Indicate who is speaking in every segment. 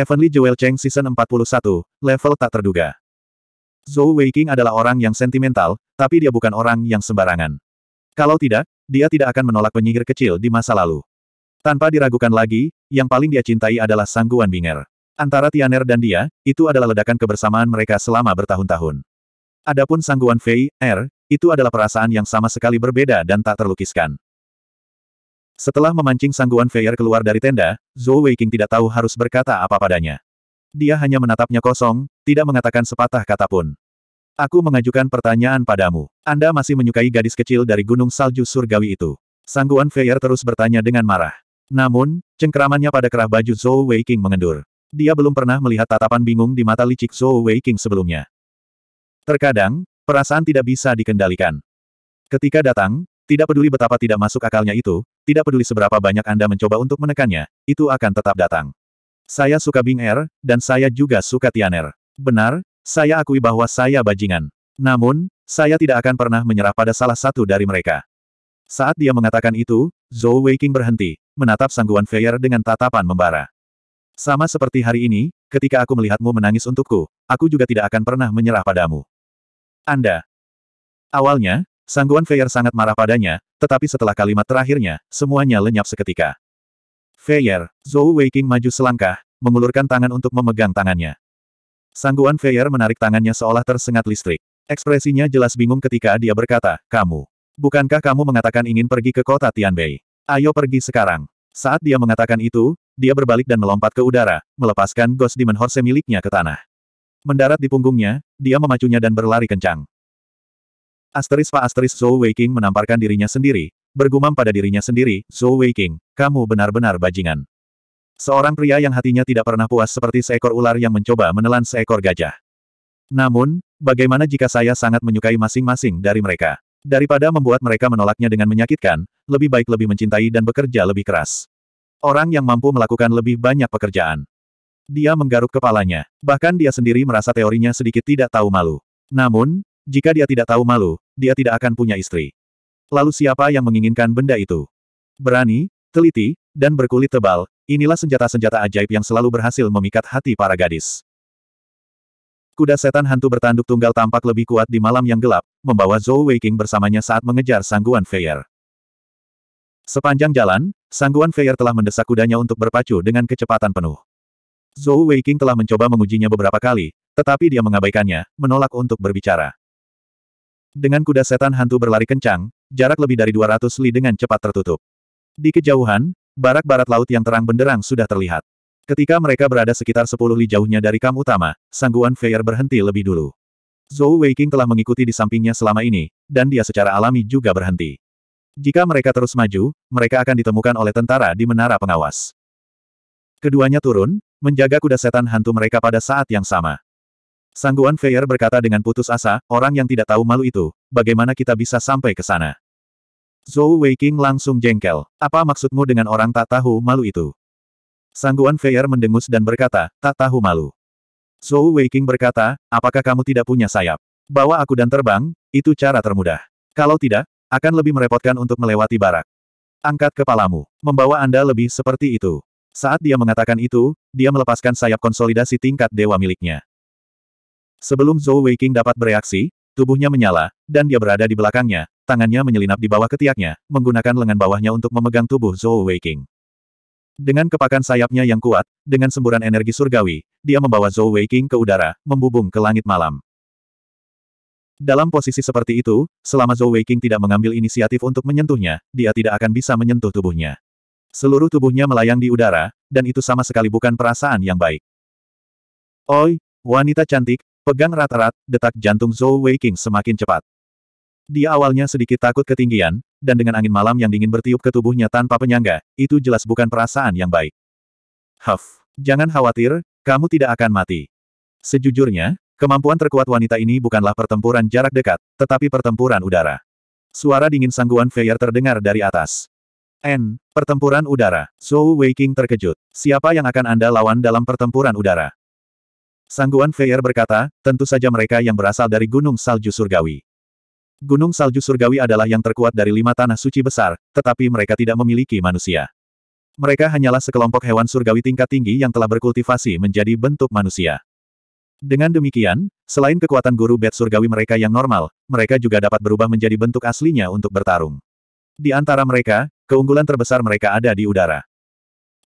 Speaker 1: Heavenly Jewel Cheng Season 41, level tak terduga. Zhou Weiqing adalah orang yang sentimental, tapi dia bukan orang yang sembarangan. Kalau tidak, dia tidak akan menolak penyihir kecil di masa lalu. Tanpa diragukan lagi, yang paling dia cintai adalah Sangguan Binger. Antara Tianer dan dia, itu adalah ledakan kebersamaan mereka selama bertahun-tahun. Adapun Sangguan Fei, Er, itu adalah perasaan yang sama sekali berbeda dan tak terlukiskan. Setelah memancing sangguan Feier keluar dari tenda, Zhou Weiqing tidak tahu harus berkata apa padanya. Dia hanya menatapnya kosong, tidak mengatakan sepatah kata pun. Aku mengajukan pertanyaan padamu. Anda masih menyukai gadis kecil dari gunung salju surgawi itu. Sangguan Feier terus bertanya dengan marah. Namun, cengkeramannya pada kerah baju Zhou Weiqing mengendur. Dia belum pernah melihat tatapan bingung di mata licik Zhou Weiqing sebelumnya. Terkadang, perasaan tidak bisa dikendalikan. Ketika datang, tidak peduli betapa tidak masuk akalnya itu, tidak peduli seberapa banyak Anda mencoba untuk menekannya, itu akan tetap datang. Saya suka Bing Er, dan saya juga suka Tianer. Benar, saya akui bahwa saya bajingan. Namun, saya tidak akan pernah menyerah pada salah satu dari mereka. Saat dia mengatakan itu, Zhou Weiqing berhenti, menatap sangguan Feier dengan tatapan membara. Sama seperti hari ini, ketika aku melihatmu menangis untukku, aku juga tidak akan pernah menyerah padamu. Anda. Awalnya, Sangguan Feier sangat marah padanya, tetapi setelah kalimat terakhirnya, semuanya lenyap seketika. Feier, Zhou Weiqing maju selangkah, mengulurkan tangan untuk memegang tangannya. Sangguan Feier menarik tangannya seolah tersengat listrik. Ekspresinya jelas bingung ketika dia berkata, kamu. Bukankah kamu mengatakan ingin pergi ke kota Tianbei? Ayo pergi sekarang. Saat dia mengatakan itu, dia berbalik dan melompat ke udara, melepaskan Ghost Demon Horse miliknya ke tanah. Mendarat di punggungnya, dia memacunya dan berlari kencang. Asteris Pak Asteris Zhou Weiking menamparkan dirinya sendiri, bergumam pada dirinya sendiri, Zhou Weiking, kamu benar-benar bajingan. Seorang pria yang hatinya tidak pernah puas seperti seekor ular yang mencoba menelan seekor gajah. Namun, bagaimana jika saya sangat menyukai masing-masing dari mereka? Daripada membuat mereka menolaknya dengan menyakitkan, lebih baik lebih mencintai dan bekerja lebih keras. Orang yang mampu melakukan lebih banyak pekerjaan. Dia menggaruk kepalanya. Bahkan dia sendiri merasa teorinya sedikit tidak tahu malu. Namun, jika dia tidak tahu malu, dia tidak akan punya istri. Lalu siapa yang menginginkan benda itu? Berani, teliti, dan berkulit tebal, inilah senjata-senjata ajaib yang selalu berhasil memikat hati para gadis. Kuda setan hantu bertanduk tunggal tampak lebih kuat di malam yang gelap, membawa Zhou Weiqing bersamanya saat mengejar sangguan Feier. Sepanjang jalan, sangguan Feier telah mendesak kudanya untuk berpacu dengan kecepatan penuh. Zhou Weiqing telah mencoba mengujinya beberapa kali, tetapi dia mengabaikannya, menolak untuk berbicara. Dengan kuda setan hantu berlari kencang, jarak lebih dari 200 li dengan cepat tertutup. Di kejauhan, barak barat laut yang terang benderang sudah terlihat. Ketika mereka berada sekitar 10 li jauhnya dari kam utama, sangguan Feier berhenti lebih dulu. Zhou Weiqing telah mengikuti di sampingnya selama ini, dan dia secara alami juga berhenti. Jika mereka terus maju, mereka akan ditemukan oleh tentara di menara pengawas. Keduanya turun, menjaga kuda setan hantu mereka pada saat yang sama. Sangguan Feyer berkata dengan putus asa, orang yang tidak tahu malu itu, bagaimana kita bisa sampai ke sana? Zhou Weiqing langsung jengkel. Apa maksudmu dengan orang tak tahu malu itu? Sangguan Feyer mendengus dan berkata, tak tahu malu. Zhou Weiqing berkata, apakah kamu tidak punya sayap? Bawa aku dan terbang, itu cara termudah. Kalau tidak, akan lebih merepotkan untuk melewati barak. Angkat kepalamu. Membawa Anda lebih seperti itu. Saat dia mengatakan itu, dia melepaskan sayap konsolidasi tingkat dewa miliknya. Sebelum Zhou Weiqing dapat bereaksi, tubuhnya menyala, dan dia berada di belakangnya, tangannya menyelinap di bawah ketiaknya, menggunakan lengan bawahnya untuk memegang tubuh Zhou Weiqing. Dengan kepakan sayapnya yang kuat, dengan semburan energi surgawi, dia membawa Zhou Weiqing ke udara, membubung ke langit malam. Dalam posisi seperti itu, selama Zhou Weiqing tidak mengambil inisiatif untuk menyentuhnya, dia tidak akan bisa menyentuh tubuhnya. Seluruh tubuhnya melayang di udara, dan itu sama sekali bukan perasaan yang baik. Oi, wanita cantik, Pegang rata-rat, detak jantung Zhou Weiqing semakin cepat. Dia awalnya sedikit takut ketinggian, dan dengan angin malam yang dingin bertiup ke tubuhnya tanpa penyangga, itu jelas bukan perasaan yang baik. Huff, jangan khawatir, kamu tidak akan mati. Sejujurnya, kemampuan terkuat wanita ini bukanlah pertempuran jarak dekat, tetapi pertempuran udara. Suara dingin sangguan Feier terdengar dari atas. N. Pertempuran udara. Zhou Weiqing terkejut. Siapa yang akan Anda lawan dalam pertempuran udara? Sangguan Feier berkata, tentu saja mereka yang berasal dari Gunung Salju Surgawi. Gunung Salju Surgawi adalah yang terkuat dari lima tanah suci besar, tetapi mereka tidak memiliki manusia. Mereka hanyalah sekelompok hewan surgawi tingkat tinggi yang telah berkultivasi menjadi bentuk manusia. Dengan demikian, selain kekuatan guru bed surgawi mereka yang normal, mereka juga dapat berubah menjadi bentuk aslinya untuk bertarung. Di antara mereka, keunggulan terbesar mereka ada di udara.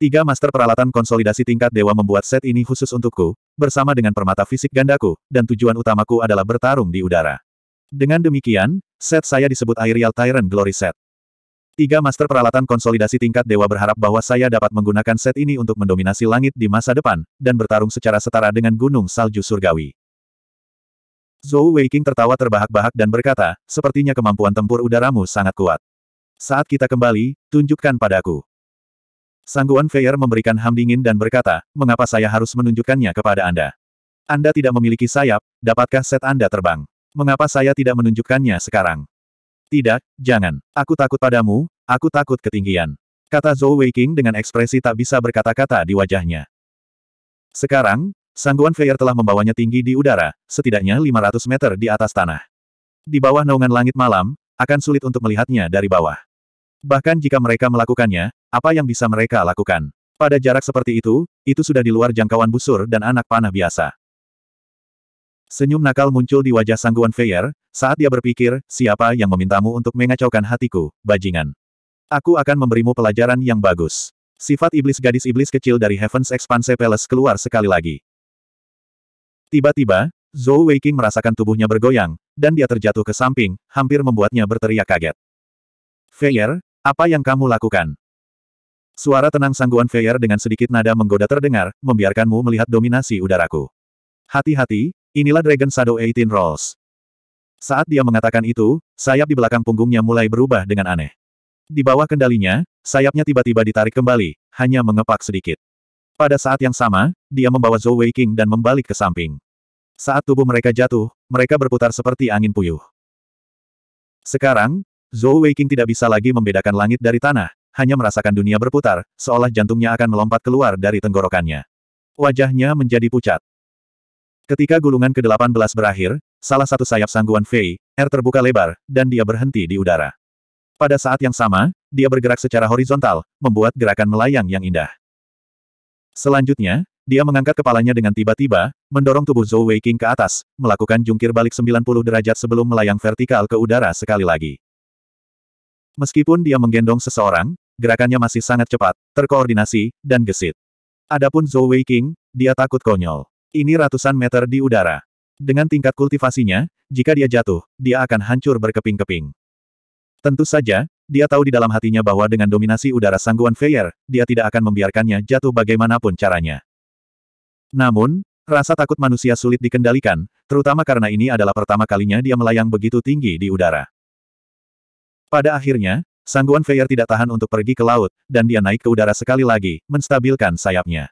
Speaker 1: Tiga master peralatan konsolidasi tingkat dewa membuat set ini khusus untukku, bersama dengan permata fisik gandaku, dan tujuan utamaku adalah bertarung di udara. Dengan demikian, set saya disebut Aerial Tyrant Glory Set. Tiga master peralatan konsolidasi tingkat dewa berharap bahwa saya dapat menggunakan set ini untuk mendominasi langit di masa depan, dan bertarung secara setara dengan gunung salju surgawi. Zhou Weiqing tertawa terbahak-bahak dan berkata, sepertinya kemampuan tempur udaramu sangat kuat. Saat kita kembali, tunjukkan padaku. Sangguan Feyer memberikan ham dingin dan berkata, mengapa saya harus menunjukkannya kepada Anda? Anda tidak memiliki sayap, dapatkah set Anda terbang? Mengapa saya tidak menunjukkannya sekarang? Tidak, jangan. Aku takut padamu, aku takut ketinggian. Kata Zhou Weiqing dengan ekspresi tak bisa berkata-kata di wajahnya. Sekarang, Sangguan Feyer telah membawanya tinggi di udara, setidaknya 500 meter di atas tanah. Di bawah naungan langit malam, akan sulit untuk melihatnya dari bawah. Bahkan jika mereka melakukannya, apa yang bisa mereka lakukan? Pada jarak seperti itu, itu sudah di luar jangkauan busur dan anak panah biasa. Senyum nakal muncul di wajah sangguan Feyer, saat dia berpikir, siapa yang memintamu untuk mengacaukan hatiku, bajingan. Aku akan memberimu pelajaran yang bagus. Sifat iblis gadis iblis kecil dari Heaven's Expanse Palace keluar sekali lagi. Tiba-tiba, Zhou Weiqing merasakan tubuhnya bergoyang, dan dia terjatuh ke samping, hampir membuatnya berteriak kaget. Feyer, apa yang kamu lakukan? Suara tenang sangguan Feyer dengan sedikit nada menggoda terdengar, membiarkanmu melihat dominasi udaraku. Hati-hati, inilah Dragon Shadow 18 Rolls. Saat dia mengatakan itu, sayap di belakang punggungnya mulai berubah dengan aneh. Di bawah kendalinya, sayapnya tiba-tiba ditarik kembali, hanya mengepak sedikit. Pada saat yang sama, dia membawa Zhou Wei King dan membalik ke samping. Saat tubuh mereka jatuh, mereka berputar seperti angin puyuh. Sekarang, Zhou Weiqing tidak bisa lagi membedakan langit dari tanah, hanya merasakan dunia berputar, seolah jantungnya akan melompat keluar dari tenggorokannya. Wajahnya menjadi pucat. Ketika gulungan ke-18 berakhir, salah satu sayap sangguan Fei, er terbuka lebar, dan dia berhenti di udara. Pada saat yang sama, dia bergerak secara horizontal, membuat gerakan melayang yang indah. Selanjutnya, dia mengangkat kepalanya dengan tiba-tiba, mendorong tubuh Zhou Weiqing ke atas, melakukan jungkir balik 90 derajat sebelum melayang vertikal ke udara sekali lagi. Meskipun dia menggendong seseorang, gerakannya masih sangat cepat, terkoordinasi, dan gesit. Adapun Zhou Wei King, dia takut konyol. Ini ratusan meter di udara. Dengan tingkat kultivasinya, jika dia jatuh, dia akan hancur berkeping-keping. Tentu saja, dia tahu di dalam hatinya bahwa dengan dominasi udara sangguan Feier, dia tidak akan membiarkannya jatuh bagaimanapun caranya. Namun, rasa takut manusia sulit dikendalikan, terutama karena ini adalah pertama kalinya dia melayang begitu tinggi di udara. Pada akhirnya, Sangguan Feier tidak tahan untuk pergi ke laut, dan dia naik ke udara sekali lagi, menstabilkan sayapnya.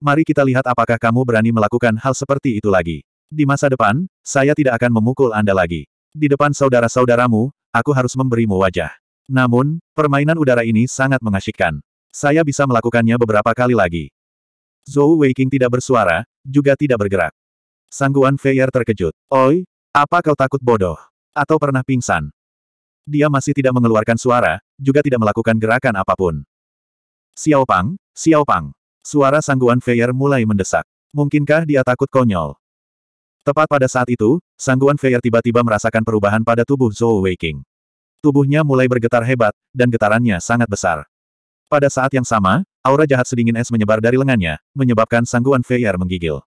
Speaker 1: Mari kita lihat apakah kamu berani melakukan hal seperti itu lagi. Di masa depan, saya tidak akan memukul Anda lagi. Di depan saudara-saudaramu, aku harus memberimu wajah. Namun, permainan udara ini sangat mengasyikkan. Saya bisa melakukannya beberapa kali lagi. Zhou Weiqing tidak bersuara, juga tidak bergerak. Sangguan Feier terkejut. Oi, apa kau takut bodoh? Atau pernah pingsan? dia masih tidak mengeluarkan suara, juga tidak melakukan gerakan apapun. Xiao Pang, Xiao Pang, Suara sangguan Feier mulai mendesak. Mungkinkah dia takut konyol? Tepat pada saat itu, sangguan Feier tiba-tiba merasakan perubahan pada tubuh Zhou Weiqing. Tubuhnya mulai bergetar hebat, dan getarannya sangat besar. Pada saat yang sama, aura jahat sedingin es menyebar dari lengannya, menyebabkan sangguan Feier menggigil.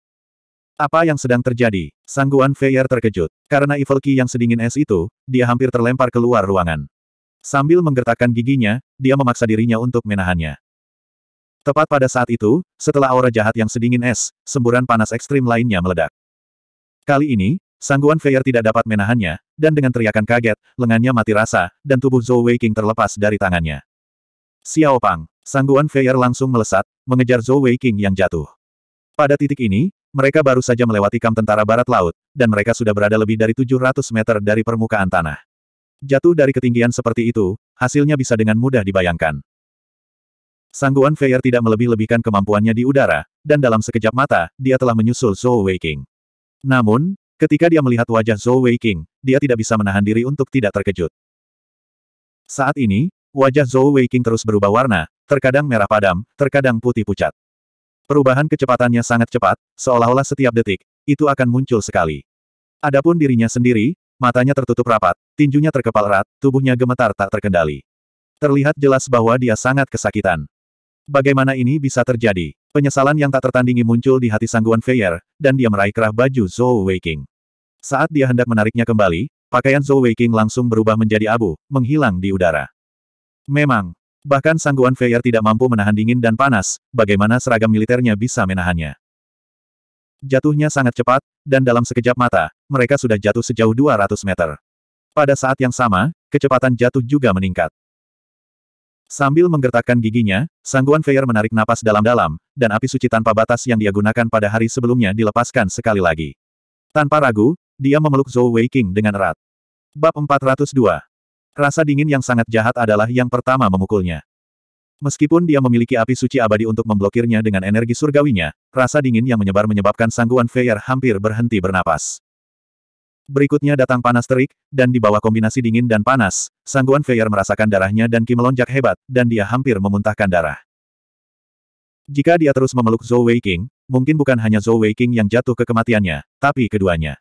Speaker 1: Apa yang sedang terjadi? Sangguan Feier terkejut. Karena evil ki yang sedingin es itu, dia hampir terlempar keluar ruangan. Sambil menggertakkan giginya, dia memaksa dirinya untuk menahannya. Tepat pada saat itu, setelah aura jahat yang sedingin es, semburan panas ekstrim lainnya meledak. Kali ini, Sangguan Feier tidak dapat menahannya, dan dengan teriakan kaget, lengannya mati rasa, dan tubuh Zhou Wei King terlepas dari tangannya. Xiao Pang, Sangguan Feier langsung melesat, mengejar Zhou Wei King yang jatuh. Pada titik ini, mereka baru saja melewati kam tentara barat laut, dan mereka sudah berada lebih dari 700 meter dari permukaan tanah. Jatuh dari ketinggian seperti itu, hasilnya bisa dengan mudah dibayangkan. Sangguan Feier tidak melebih-lebihkan kemampuannya di udara, dan dalam sekejap mata, dia telah menyusul Zhou Weiqing. Namun, ketika dia melihat wajah Zhou Weiqing, dia tidak bisa menahan diri untuk tidak terkejut. Saat ini, wajah Zhou Weiqing terus berubah warna, terkadang merah padam, terkadang putih pucat. Perubahan kecepatannya sangat cepat, seolah-olah setiap detik, itu akan muncul sekali. Adapun dirinya sendiri, matanya tertutup rapat, tinjunya terkepal erat, tubuhnya gemetar tak terkendali. Terlihat jelas bahwa dia sangat kesakitan. Bagaimana ini bisa terjadi? Penyesalan yang tak tertandingi muncul di hati Sangguan Feier, dan dia meraih kerah baju Zhou Weiqing. Saat dia hendak menariknya kembali, pakaian Zhou Weiqing langsung berubah menjadi abu, menghilang di udara. Memang, Bahkan sangguan Feier tidak mampu menahan dingin dan panas, bagaimana seragam militernya bisa menahannya. Jatuhnya sangat cepat, dan dalam sekejap mata, mereka sudah jatuh sejauh 200 meter. Pada saat yang sama, kecepatan jatuh juga meningkat. Sambil menggertakkan giginya, sangguan Feier menarik napas dalam-dalam, dan api suci tanpa batas yang dia gunakan pada hari sebelumnya dilepaskan sekali lagi. Tanpa ragu, dia memeluk Zhou Weiqing dengan erat. Bab 402, Rasa dingin yang sangat jahat adalah yang pertama memukulnya. Meskipun dia memiliki api suci abadi untuk memblokirnya dengan energi surgawinya, rasa dingin yang menyebar menyebabkan sangguan Feyer hampir berhenti bernapas. Berikutnya datang panas terik, dan di bawah kombinasi dingin dan panas, sangguan Feyer merasakan darahnya dan Ki melonjak hebat, dan dia hampir memuntahkan darah. Jika dia terus memeluk Zhou Weiqing, mungkin bukan hanya Zhou Weiqing yang jatuh ke kematiannya, tapi keduanya.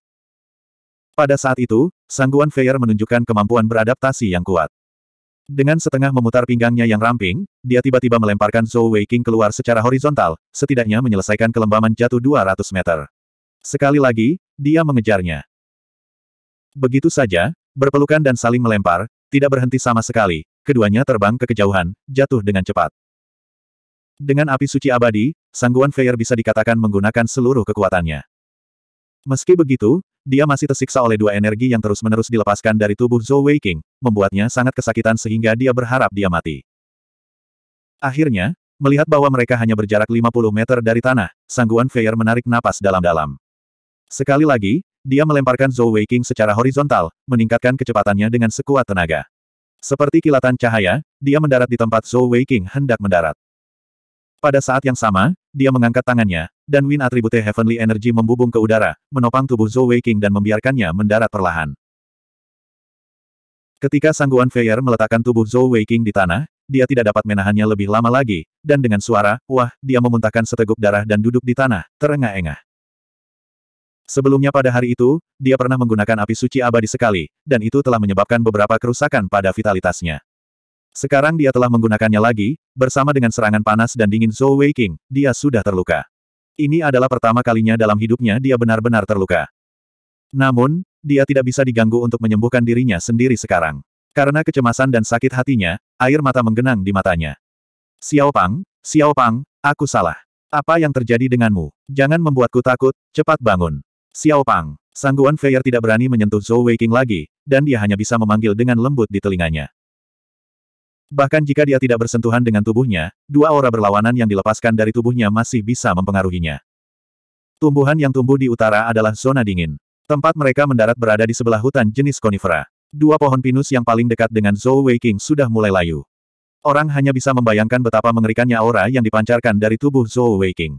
Speaker 1: Pada saat itu, sangguan Feier menunjukkan kemampuan beradaptasi yang kuat. Dengan setengah memutar pinggangnya yang ramping, dia tiba-tiba melemparkan Zhou Weiqing keluar secara horizontal, setidaknya menyelesaikan kelembaman jatuh 200 meter. Sekali lagi, dia mengejarnya. Begitu saja, berpelukan dan saling melempar, tidak berhenti sama sekali, keduanya terbang ke kejauhan, jatuh dengan cepat. Dengan api suci abadi, sangguan Feier bisa dikatakan menggunakan seluruh kekuatannya. Meski begitu, dia masih tersiksa oleh dua energi yang terus-menerus dilepaskan dari tubuh Zhou Weiqing, membuatnya sangat kesakitan sehingga dia berharap dia mati. Akhirnya, melihat bahwa mereka hanya berjarak 50 meter dari tanah, Sangguan Feier menarik napas dalam-dalam. Sekali lagi, dia melemparkan Zhou Weiqing secara horizontal, meningkatkan kecepatannya dengan sekuat tenaga. Seperti kilatan cahaya, dia mendarat di tempat Zhou Weiqing hendak mendarat. Pada saat yang sama, dia mengangkat tangannya, dan Win Atribute Heavenly Energy membubung ke udara, menopang tubuh Zhou Weiqing dan membiarkannya mendarat perlahan. Ketika sangguan Feier meletakkan tubuh Zhou Weiqing di tanah, dia tidak dapat menahannya lebih lama lagi, dan dengan suara, wah, dia memuntahkan seteguk darah dan duduk di tanah, terengah-engah. Sebelumnya pada hari itu, dia pernah menggunakan api suci abadi sekali, dan itu telah menyebabkan beberapa kerusakan pada vitalitasnya. Sekarang dia telah menggunakannya lagi, bersama dengan serangan panas dan dingin Zhou Weiqing, dia sudah terluka. Ini adalah pertama kalinya dalam hidupnya dia benar-benar terluka. Namun, dia tidak bisa diganggu untuk menyembuhkan dirinya sendiri sekarang. Karena kecemasan dan sakit hatinya, air mata menggenang di matanya. Xiao Pang, Xiao Pang, aku salah. Apa yang terjadi denganmu? Jangan membuatku takut, cepat bangun. Xiao Pang, Sangguan Feier tidak berani menyentuh Zhou Weiqing lagi, dan dia hanya bisa memanggil dengan lembut di telinganya. Bahkan jika dia tidak bersentuhan dengan tubuhnya, dua aura berlawanan yang dilepaskan dari tubuhnya masih bisa mempengaruhinya. Tumbuhan yang tumbuh di utara adalah zona dingin. Tempat mereka mendarat berada di sebelah hutan jenis konifera. Dua pohon pinus yang paling dekat dengan Zhou Weiqing sudah mulai layu. Orang hanya bisa membayangkan betapa mengerikannya aura yang dipancarkan dari tubuh Zhou Weiqing.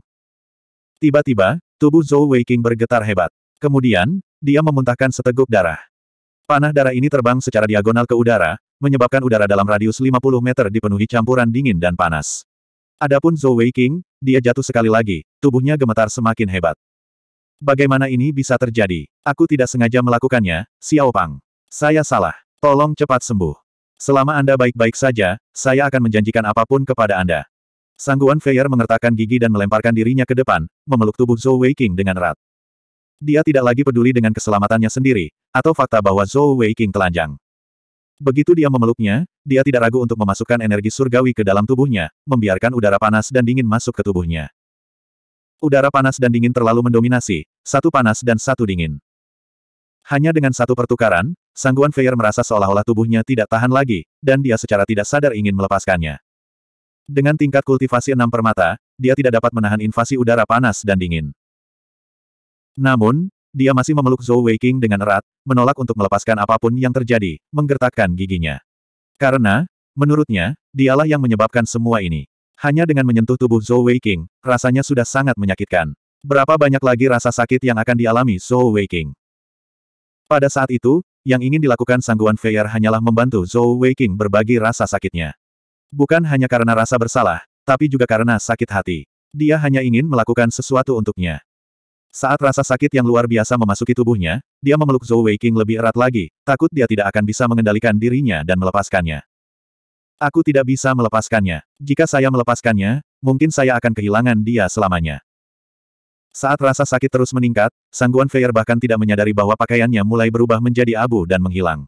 Speaker 1: Tiba-tiba, tubuh Zhou Weiqing bergetar hebat. Kemudian, dia memuntahkan seteguk darah. Panah darah ini terbang secara diagonal ke udara, menyebabkan udara dalam radius 50 meter dipenuhi campuran dingin dan panas. Adapun Zhou Weiqing, dia jatuh sekali lagi, tubuhnya gemetar semakin hebat. Bagaimana ini bisa terjadi? Aku tidak sengaja melakukannya, Xiao Pang. Saya salah. Tolong cepat sembuh. Selama Anda baik-baik saja, saya akan menjanjikan apapun kepada Anda. Sangguan Feier mengertakkan gigi dan melemparkan dirinya ke depan, memeluk tubuh Zhou Weiqing dengan erat. Dia tidak lagi peduli dengan keselamatannya sendiri, atau fakta bahwa Zhou Weiqing telanjang. Begitu dia memeluknya, dia tidak ragu untuk memasukkan energi surgawi ke dalam tubuhnya, membiarkan udara panas dan dingin masuk ke tubuhnya. Udara panas dan dingin terlalu mendominasi, satu panas dan satu dingin. Hanya dengan satu pertukaran, Sangguan Feyer merasa seolah-olah tubuhnya tidak tahan lagi, dan dia secara tidak sadar ingin melepaskannya. Dengan tingkat kultivasi enam permata, dia tidak dapat menahan invasi udara panas dan dingin. Namun, dia masih memeluk Zhou Weiqing dengan erat, menolak untuk melepaskan apapun yang terjadi, menggertakkan giginya. Karena, menurutnya, dialah yang menyebabkan semua ini. Hanya dengan menyentuh tubuh Zhou Weiqing, rasanya sudah sangat menyakitkan. Berapa banyak lagi rasa sakit yang akan dialami Zhou Weiqing? Pada saat itu, yang ingin dilakukan Sangguan Feier hanyalah membantu Zhou Weiqing berbagi rasa sakitnya. Bukan hanya karena rasa bersalah, tapi juga karena sakit hati. Dia hanya ingin melakukan sesuatu untuknya. Saat rasa sakit yang luar biasa memasuki tubuhnya, dia memeluk Zhou Weiqing lebih erat lagi, takut dia tidak akan bisa mengendalikan dirinya dan melepaskannya. Aku tidak bisa melepaskannya. Jika saya melepaskannya, mungkin saya akan kehilangan dia selamanya. Saat rasa sakit terus meningkat, Sangguan Feier bahkan tidak menyadari bahwa pakaiannya mulai berubah menjadi abu dan menghilang.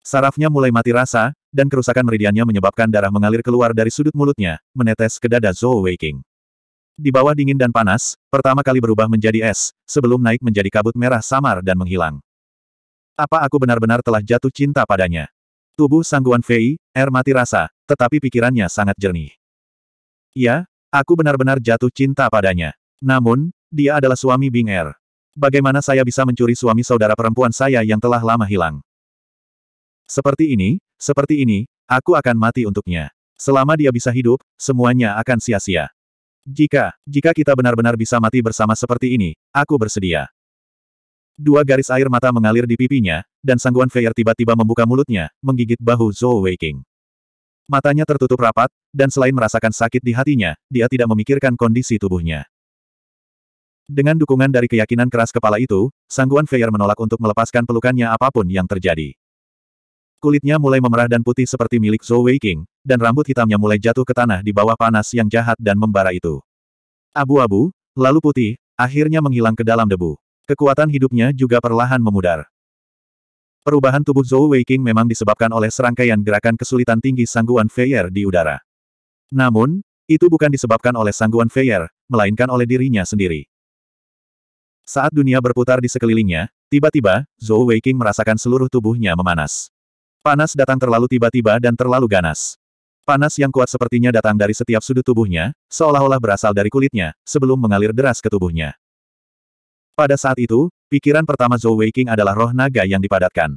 Speaker 1: Sarafnya mulai mati rasa, dan kerusakan meridiannya menyebabkan darah mengalir keluar dari sudut mulutnya, menetes ke dada Zhou Weiqing. Di bawah dingin dan panas, pertama kali berubah menjadi es, sebelum naik menjadi kabut merah samar dan menghilang. Apa aku benar-benar telah jatuh cinta padanya? Tubuh sangguan Fei, air mati rasa, tetapi pikirannya sangat jernih. Ya, aku benar-benar jatuh cinta padanya. Namun, dia adalah suami Bing Er. Bagaimana saya bisa mencuri suami saudara perempuan saya yang telah lama hilang? Seperti ini, seperti ini, aku akan mati untuknya. Selama dia bisa hidup, semuanya akan sia-sia. Jika, jika kita benar-benar bisa mati bersama seperti ini, aku bersedia. Dua garis air mata mengalir di pipinya, dan sangguan Feier tiba-tiba membuka mulutnya, menggigit bahu Zhou Weiqing. Matanya tertutup rapat, dan selain merasakan sakit di hatinya, dia tidak memikirkan kondisi tubuhnya. Dengan dukungan dari keyakinan keras kepala itu, sangguan Feier menolak untuk melepaskan pelukannya apapun yang terjadi. Kulitnya mulai memerah dan putih seperti milik Zhou Weiqing, dan rambut hitamnya mulai jatuh ke tanah di bawah panas yang jahat dan membara itu. Abu-abu, lalu putih, akhirnya menghilang ke dalam debu. Kekuatan hidupnya juga perlahan memudar. Perubahan tubuh Zhou Weiqing memang disebabkan oleh serangkaian gerakan kesulitan tinggi sangguan Feier di udara. Namun, itu bukan disebabkan oleh sangguan Feier, melainkan oleh dirinya sendiri. Saat dunia berputar di sekelilingnya, tiba-tiba, Zhou Weiqing merasakan seluruh tubuhnya memanas. Panas datang terlalu tiba-tiba dan terlalu ganas. Panas yang kuat sepertinya datang dari setiap sudut tubuhnya, seolah-olah berasal dari kulitnya, sebelum mengalir deras ke tubuhnya. Pada saat itu, pikiran pertama Zhou Weiqing adalah roh naga yang dipadatkan.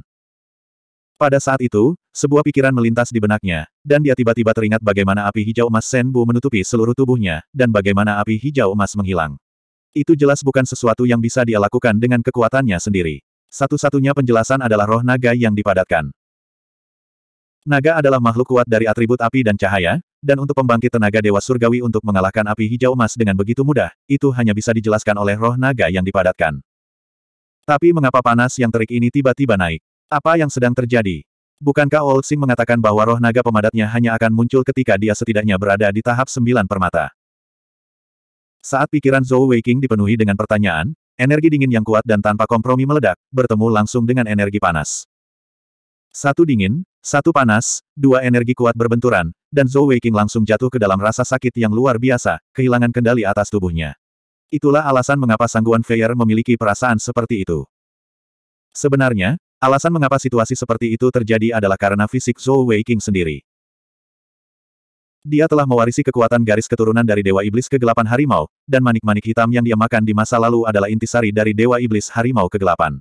Speaker 1: Pada saat itu, sebuah pikiran melintas di benaknya, dan dia tiba-tiba teringat bagaimana api hijau emas Bu menutupi seluruh tubuhnya, dan bagaimana api hijau emas menghilang. Itu jelas bukan sesuatu yang bisa dia lakukan dengan kekuatannya sendiri. Satu-satunya penjelasan adalah roh naga yang dipadatkan. Naga adalah makhluk kuat dari atribut api dan cahaya, dan untuk pembangkit tenaga Dewa Surgawi untuk mengalahkan api hijau emas dengan begitu mudah, itu hanya bisa dijelaskan oleh roh naga yang dipadatkan. Tapi mengapa panas yang terik ini tiba-tiba naik? Apa yang sedang terjadi? Bukankah Old Sing mengatakan bahwa roh naga pemadatnya hanya akan muncul ketika dia setidaknya berada di tahap sembilan permata? Saat pikiran Zhou Weiking dipenuhi dengan pertanyaan, energi dingin yang kuat dan tanpa kompromi meledak, bertemu langsung dengan energi panas. Satu dingin, satu panas, dua energi kuat berbenturan, dan Zhou Weiqing langsung jatuh ke dalam rasa sakit yang luar biasa, kehilangan kendali atas tubuhnya. Itulah alasan mengapa Sangguan Feier memiliki perasaan seperti itu. Sebenarnya, alasan mengapa situasi seperti itu terjadi adalah karena fisik Zhou Weiqing sendiri. Dia telah mewarisi kekuatan garis keturunan dari Dewa Iblis Kegelapan Harimau, dan manik-manik hitam yang dia makan di masa lalu adalah intisari dari Dewa Iblis Harimau Kegelapan.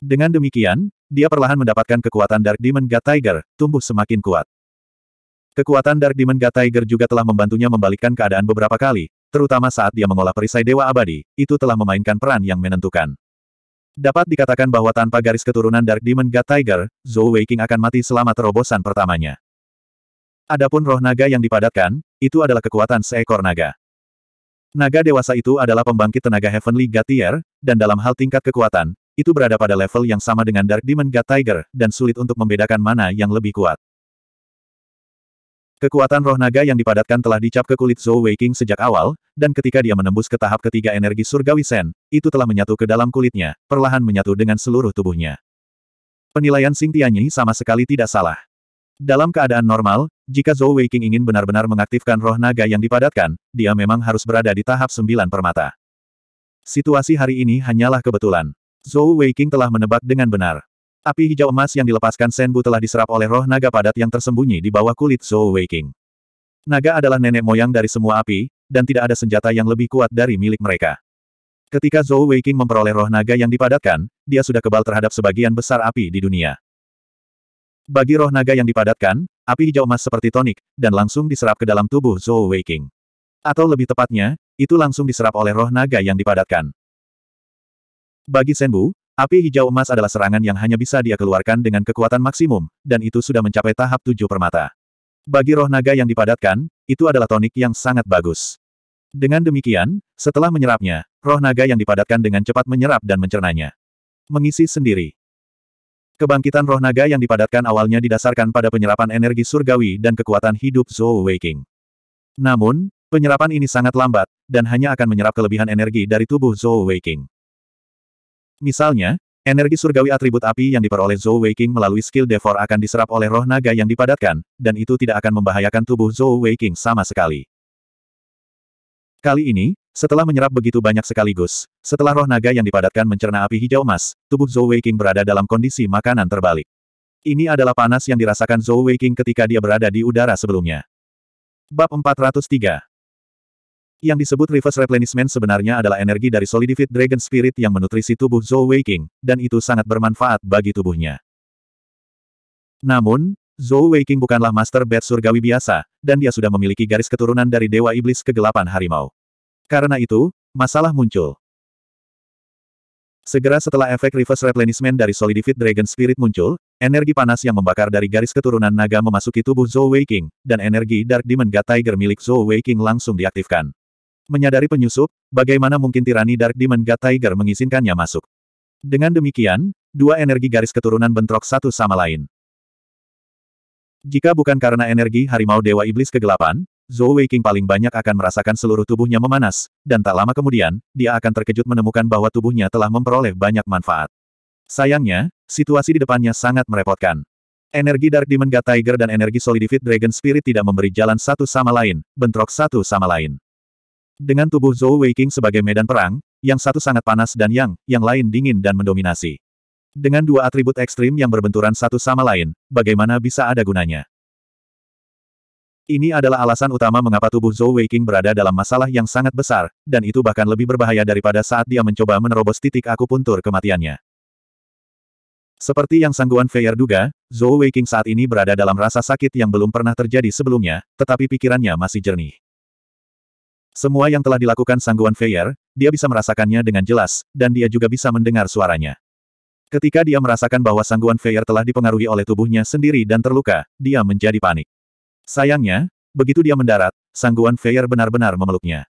Speaker 1: Dengan demikian, dia perlahan mendapatkan kekuatan Dark Demon God Tiger, tumbuh semakin kuat. Kekuatan Dark Demon God Tiger juga telah membantunya membalikkan keadaan beberapa kali, terutama saat dia mengolah perisai Dewa Abadi, itu telah memainkan peran yang menentukan. Dapat dikatakan bahwa tanpa garis keturunan Dark Demon God Tiger, Zhou Weiqing akan mati selama terobosan pertamanya. Adapun roh naga yang dipadatkan, itu adalah kekuatan seekor naga. Naga dewasa itu adalah pembangkit tenaga Heavenly God dan dalam hal tingkat kekuatan, itu berada pada level yang sama dengan Dark Demon God Tiger, dan sulit untuk membedakan mana yang lebih kuat. Kekuatan roh naga yang dipadatkan telah dicap ke kulit Zhou Weiqing sejak awal, dan ketika dia menembus ke tahap ketiga energi surgawi Sen, itu telah menyatu ke dalam kulitnya, perlahan menyatu dengan seluruh tubuhnya. Penilaian Sing Tianyi sama sekali tidak salah. Dalam keadaan normal, jika Zhou Weiqing ingin benar-benar mengaktifkan roh naga yang dipadatkan, dia memang harus berada di tahap sembilan permata. Situasi hari ini hanyalah kebetulan. Zhou Weiqing telah menebak dengan benar. Api hijau emas yang dilepaskan Senbu telah diserap oleh roh naga padat yang tersembunyi di bawah kulit Zhou Weiqing. Naga adalah nenek moyang dari semua api, dan tidak ada senjata yang lebih kuat dari milik mereka. Ketika Zhou Weiqing memperoleh roh naga yang dipadatkan, dia sudah kebal terhadap sebagian besar api di dunia. Bagi roh naga yang dipadatkan, api hijau emas seperti tonik, dan langsung diserap ke dalam tubuh Zhou Weiqing. Atau lebih tepatnya, itu langsung diserap oleh roh naga yang dipadatkan. Bagi Senbu, api hijau emas adalah serangan yang hanya bisa dia keluarkan dengan kekuatan maksimum, dan itu sudah mencapai tahap tujuh permata. Bagi roh naga yang dipadatkan, itu adalah tonik yang sangat bagus. Dengan demikian, setelah menyerapnya, roh naga yang dipadatkan dengan cepat menyerap dan mencernanya. Mengisi sendiri. Kebangkitan roh naga yang dipadatkan awalnya didasarkan pada penyerapan energi surgawi dan kekuatan hidup Zhou Waking. Namun, penyerapan ini sangat lambat, dan hanya akan menyerap kelebihan energi dari tubuh Zhou Waking. Misalnya, energi surgawi atribut api yang diperoleh Zhou Weiqing melalui skill Devor akan diserap oleh roh naga yang dipadatkan, dan itu tidak akan membahayakan tubuh Zhou Weiqing sama sekali. Kali ini, setelah menyerap begitu banyak sekaligus, setelah roh naga yang dipadatkan mencerna api hijau emas, tubuh Zhou Weiqing berada dalam kondisi makanan terbalik. Ini adalah panas yang dirasakan Zhou Weiqing ketika dia berada di udara sebelumnya. Bab 403 yang disebut reverse replenishment sebenarnya adalah energi dari solidified dragon spirit yang menutrisi tubuh Zhou Weiqing, dan itu sangat bermanfaat bagi tubuhnya. Namun, Zhou Weiqing bukanlah master bed surgawi biasa, dan dia sudah memiliki garis keturunan dari Dewa Iblis Kegelapan Harimau. Karena itu, masalah muncul. Segera setelah efek reverse replenishment dari solidified dragon spirit muncul, energi panas yang membakar dari garis keturunan naga memasuki tubuh Zhou Weiqing, dan energi Dark Demon God Tiger milik Zhou Weiqing langsung diaktifkan. Menyadari penyusup, bagaimana mungkin tirani Dark Demon God Tiger mengizinkannya masuk. Dengan demikian, dua energi garis keturunan bentrok satu sama lain. Jika bukan karena energi harimau Dewa Iblis kegelapan, Zhou Wei King paling banyak akan merasakan seluruh tubuhnya memanas, dan tak lama kemudian, dia akan terkejut menemukan bahwa tubuhnya telah memperoleh banyak manfaat. Sayangnya, situasi di depannya sangat merepotkan. Energi Dark Demon God Tiger dan energi Solidified Dragon Spirit tidak memberi jalan satu sama lain, bentrok satu sama lain. Dengan tubuh Zhou Weiqing sebagai medan perang, yang satu sangat panas dan yang, yang lain dingin dan mendominasi. Dengan dua atribut ekstrim yang berbenturan satu sama lain, bagaimana bisa ada gunanya? Ini adalah alasan utama mengapa tubuh Zhou Weiqing berada dalam masalah yang sangat besar, dan itu bahkan lebih berbahaya daripada saat dia mencoba menerobos titik akupuntur kematiannya. Seperti yang sangguan Fei'er duga, Zhou Weiqing saat ini berada dalam rasa sakit yang belum pernah terjadi sebelumnya, tetapi pikirannya masih jernih. Semua yang telah dilakukan Sangguan Feier, dia bisa merasakannya dengan jelas, dan dia juga bisa mendengar suaranya. Ketika dia merasakan bahwa Sangguan Feier telah dipengaruhi oleh tubuhnya sendiri dan terluka, dia menjadi panik. Sayangnya, begitu dia mendarat, Sangguan Feier benar-benar memeluknya.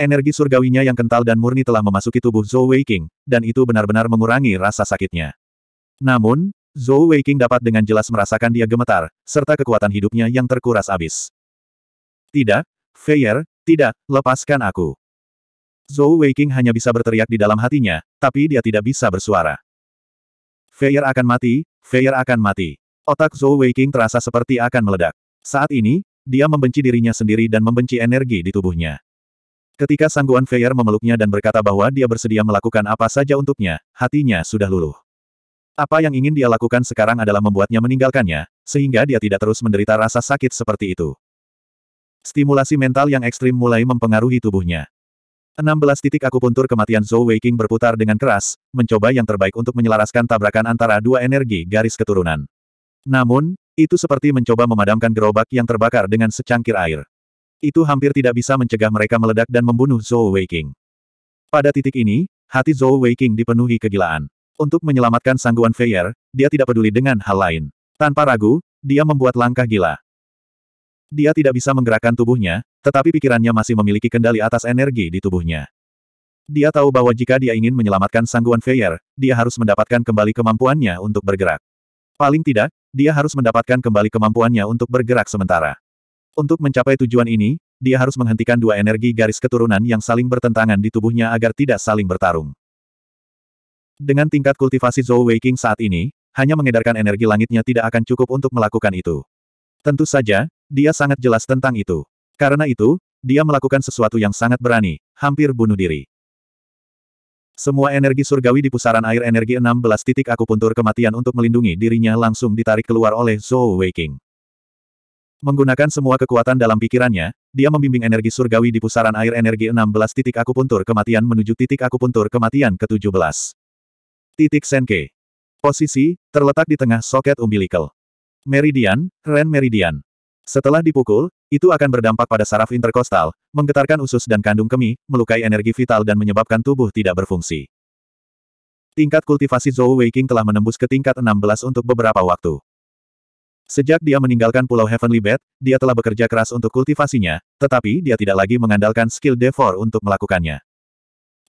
Speaker 1: Energi surgawinya yang kental dan murni telah memasuki tubuh Zhou Weiqing, dan itu benar-benar mengurangi rasa sakitnya. Namun, Zhou Weiqing dapat dengan jelas merasakan dia gemetar, serta kekuatan hidupnya yang terkuras abis. Tidak, Feier, tidak, lepaskan aku. Zhou Weiqing hanya bisa berteriak di dalam hatinya, tapi dia tidak bisa bersuara. Feier akan mati, Feier akan mati. Otak Zhou Weiqing terasa seperti akan meledak. Saat ini, dia membenci dirinya sendiri dan membenci energi di tubuhnya. Ketika sangguan Feier memeluknya dan berkata bahwa dia bersedia melakukan apa saja untuknya, hatinya sudah luluh. Apa yang ingin dia lakukan sekarang adalah membuatnya meninggalkannya, sehingga dia tidak terus menderita rasa sakit seperti itu. Stimulasi mental yang ekstrim mulai mempengaruhi tubuhnya. 16 titik akupuntur kematian Zhou Weiqing berputar dengan keras, mencoba yang terbaik untuk menyelaraskan tabrakan antara dua energi garis keturunan. Namun, itu seperti mencoba memadamkan gerobak yang terbakar dengan secangkir air. Itu hampir tidak bisa mencegah mereka meledak dan membunuh Zhou Weiqing. Pada titik ini, hati Zhou Weiqing dipenuhi kegilaan. Untuk menyelamatkan sangguan Feier, dia tidak peduli dengan hal lain. Tanpa ragu, dia membuat langkah gila. Dia tidak bisa menggerakkan tubuhnya, tetapi pikirannya masih memiliki kendali atas energi di tubuhnya. Dia tahu bahwa jika dia ingin menyelamatkan sangguan Feyer, dia harus mendapatkan kembali kemampuannya untuk bergerak. Paling tidak, dia harus mendapatkan kembali kemampuannya untuk bergerak sementara. Untuk mencapai tujuan ini, dia harus menghentikan dua energi garis keturunan yang saling bertentangan di tubuhnya agar tidak saling bertarung. Dengan tingkat kultivasi Zhou Weiqing saat ini, hanya mengedarkan energi langitnya tidak akan cukup untuk melakukan itu. Tentu saja, dia sangat jelas tentang itu. Karena itu, dia melakukan sesuatu yang sangat berani, hampir bunuh diri. Semua energi surgawi di pusaran air energi 16 titik akupuntur kematian untuk melindungi dirinya langsung ditarik keluar oleh Zhou Weiqing. Menggunakan semua kekuatan dalam pikirannya, dia membimbing energi surgawi di pusaran air energi 16 titik akupuntur kematian menuju titik akupuntur kematian ke-17. Titik Senke. Posisi, terletak di tengah soket umbilical. Meridian, Ren Meridian. Setelah dipukul, itu akan berdampak pada saraf interkostal, menggetarkan usus dan kandung kemih, melukai energi vital dan menyebabkan tubuh tidak berfungsi. Tingkat kultivasi Zhou Weiking telah menembus ke tingkat 16 untuk beberapa waktu. Sejak dia meninggalkan Pulau Heavenly Bed, dia telah bekerja keras untuk kultivasinya, tetapi dia tidak lagi mengandalkan skill Devor untuk melakukannya.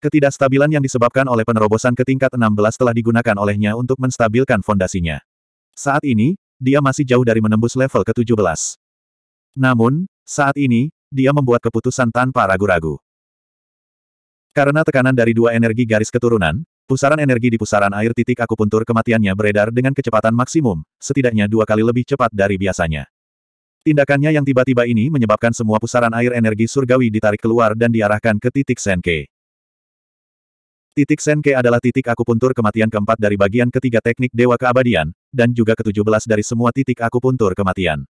Speaker 1: Ketidakstabilan yang disebabkan oleh penerobosan ke tingkat 16 telah digunakan olehnya untuk menstabilkan fondasinya. Saat ini, dia masih jauh dari menembus level ke-17. Namun, saat ini, dia membuat keputusan tanpa ragu-ragu. Karena tekanan dari dua energi garis keturunan, pusaran energi di pusaran air titik akupuntur kematiannya beredar dengan kecepatan maksimum, setidaknya dua kali lebih cepat dari biasanya. Tindakannya yang tiba-tiba ini menyebabkan semua pusaran air energi surgawi ditarik keluar dan diarahkan ke titik Senke. Titik Senke adalah titik akupuntur kematian keempat dari bagian ketiga teknik Dewa Keabadian, dan juga ketujuh belas dari semua titik akupuntur kematian.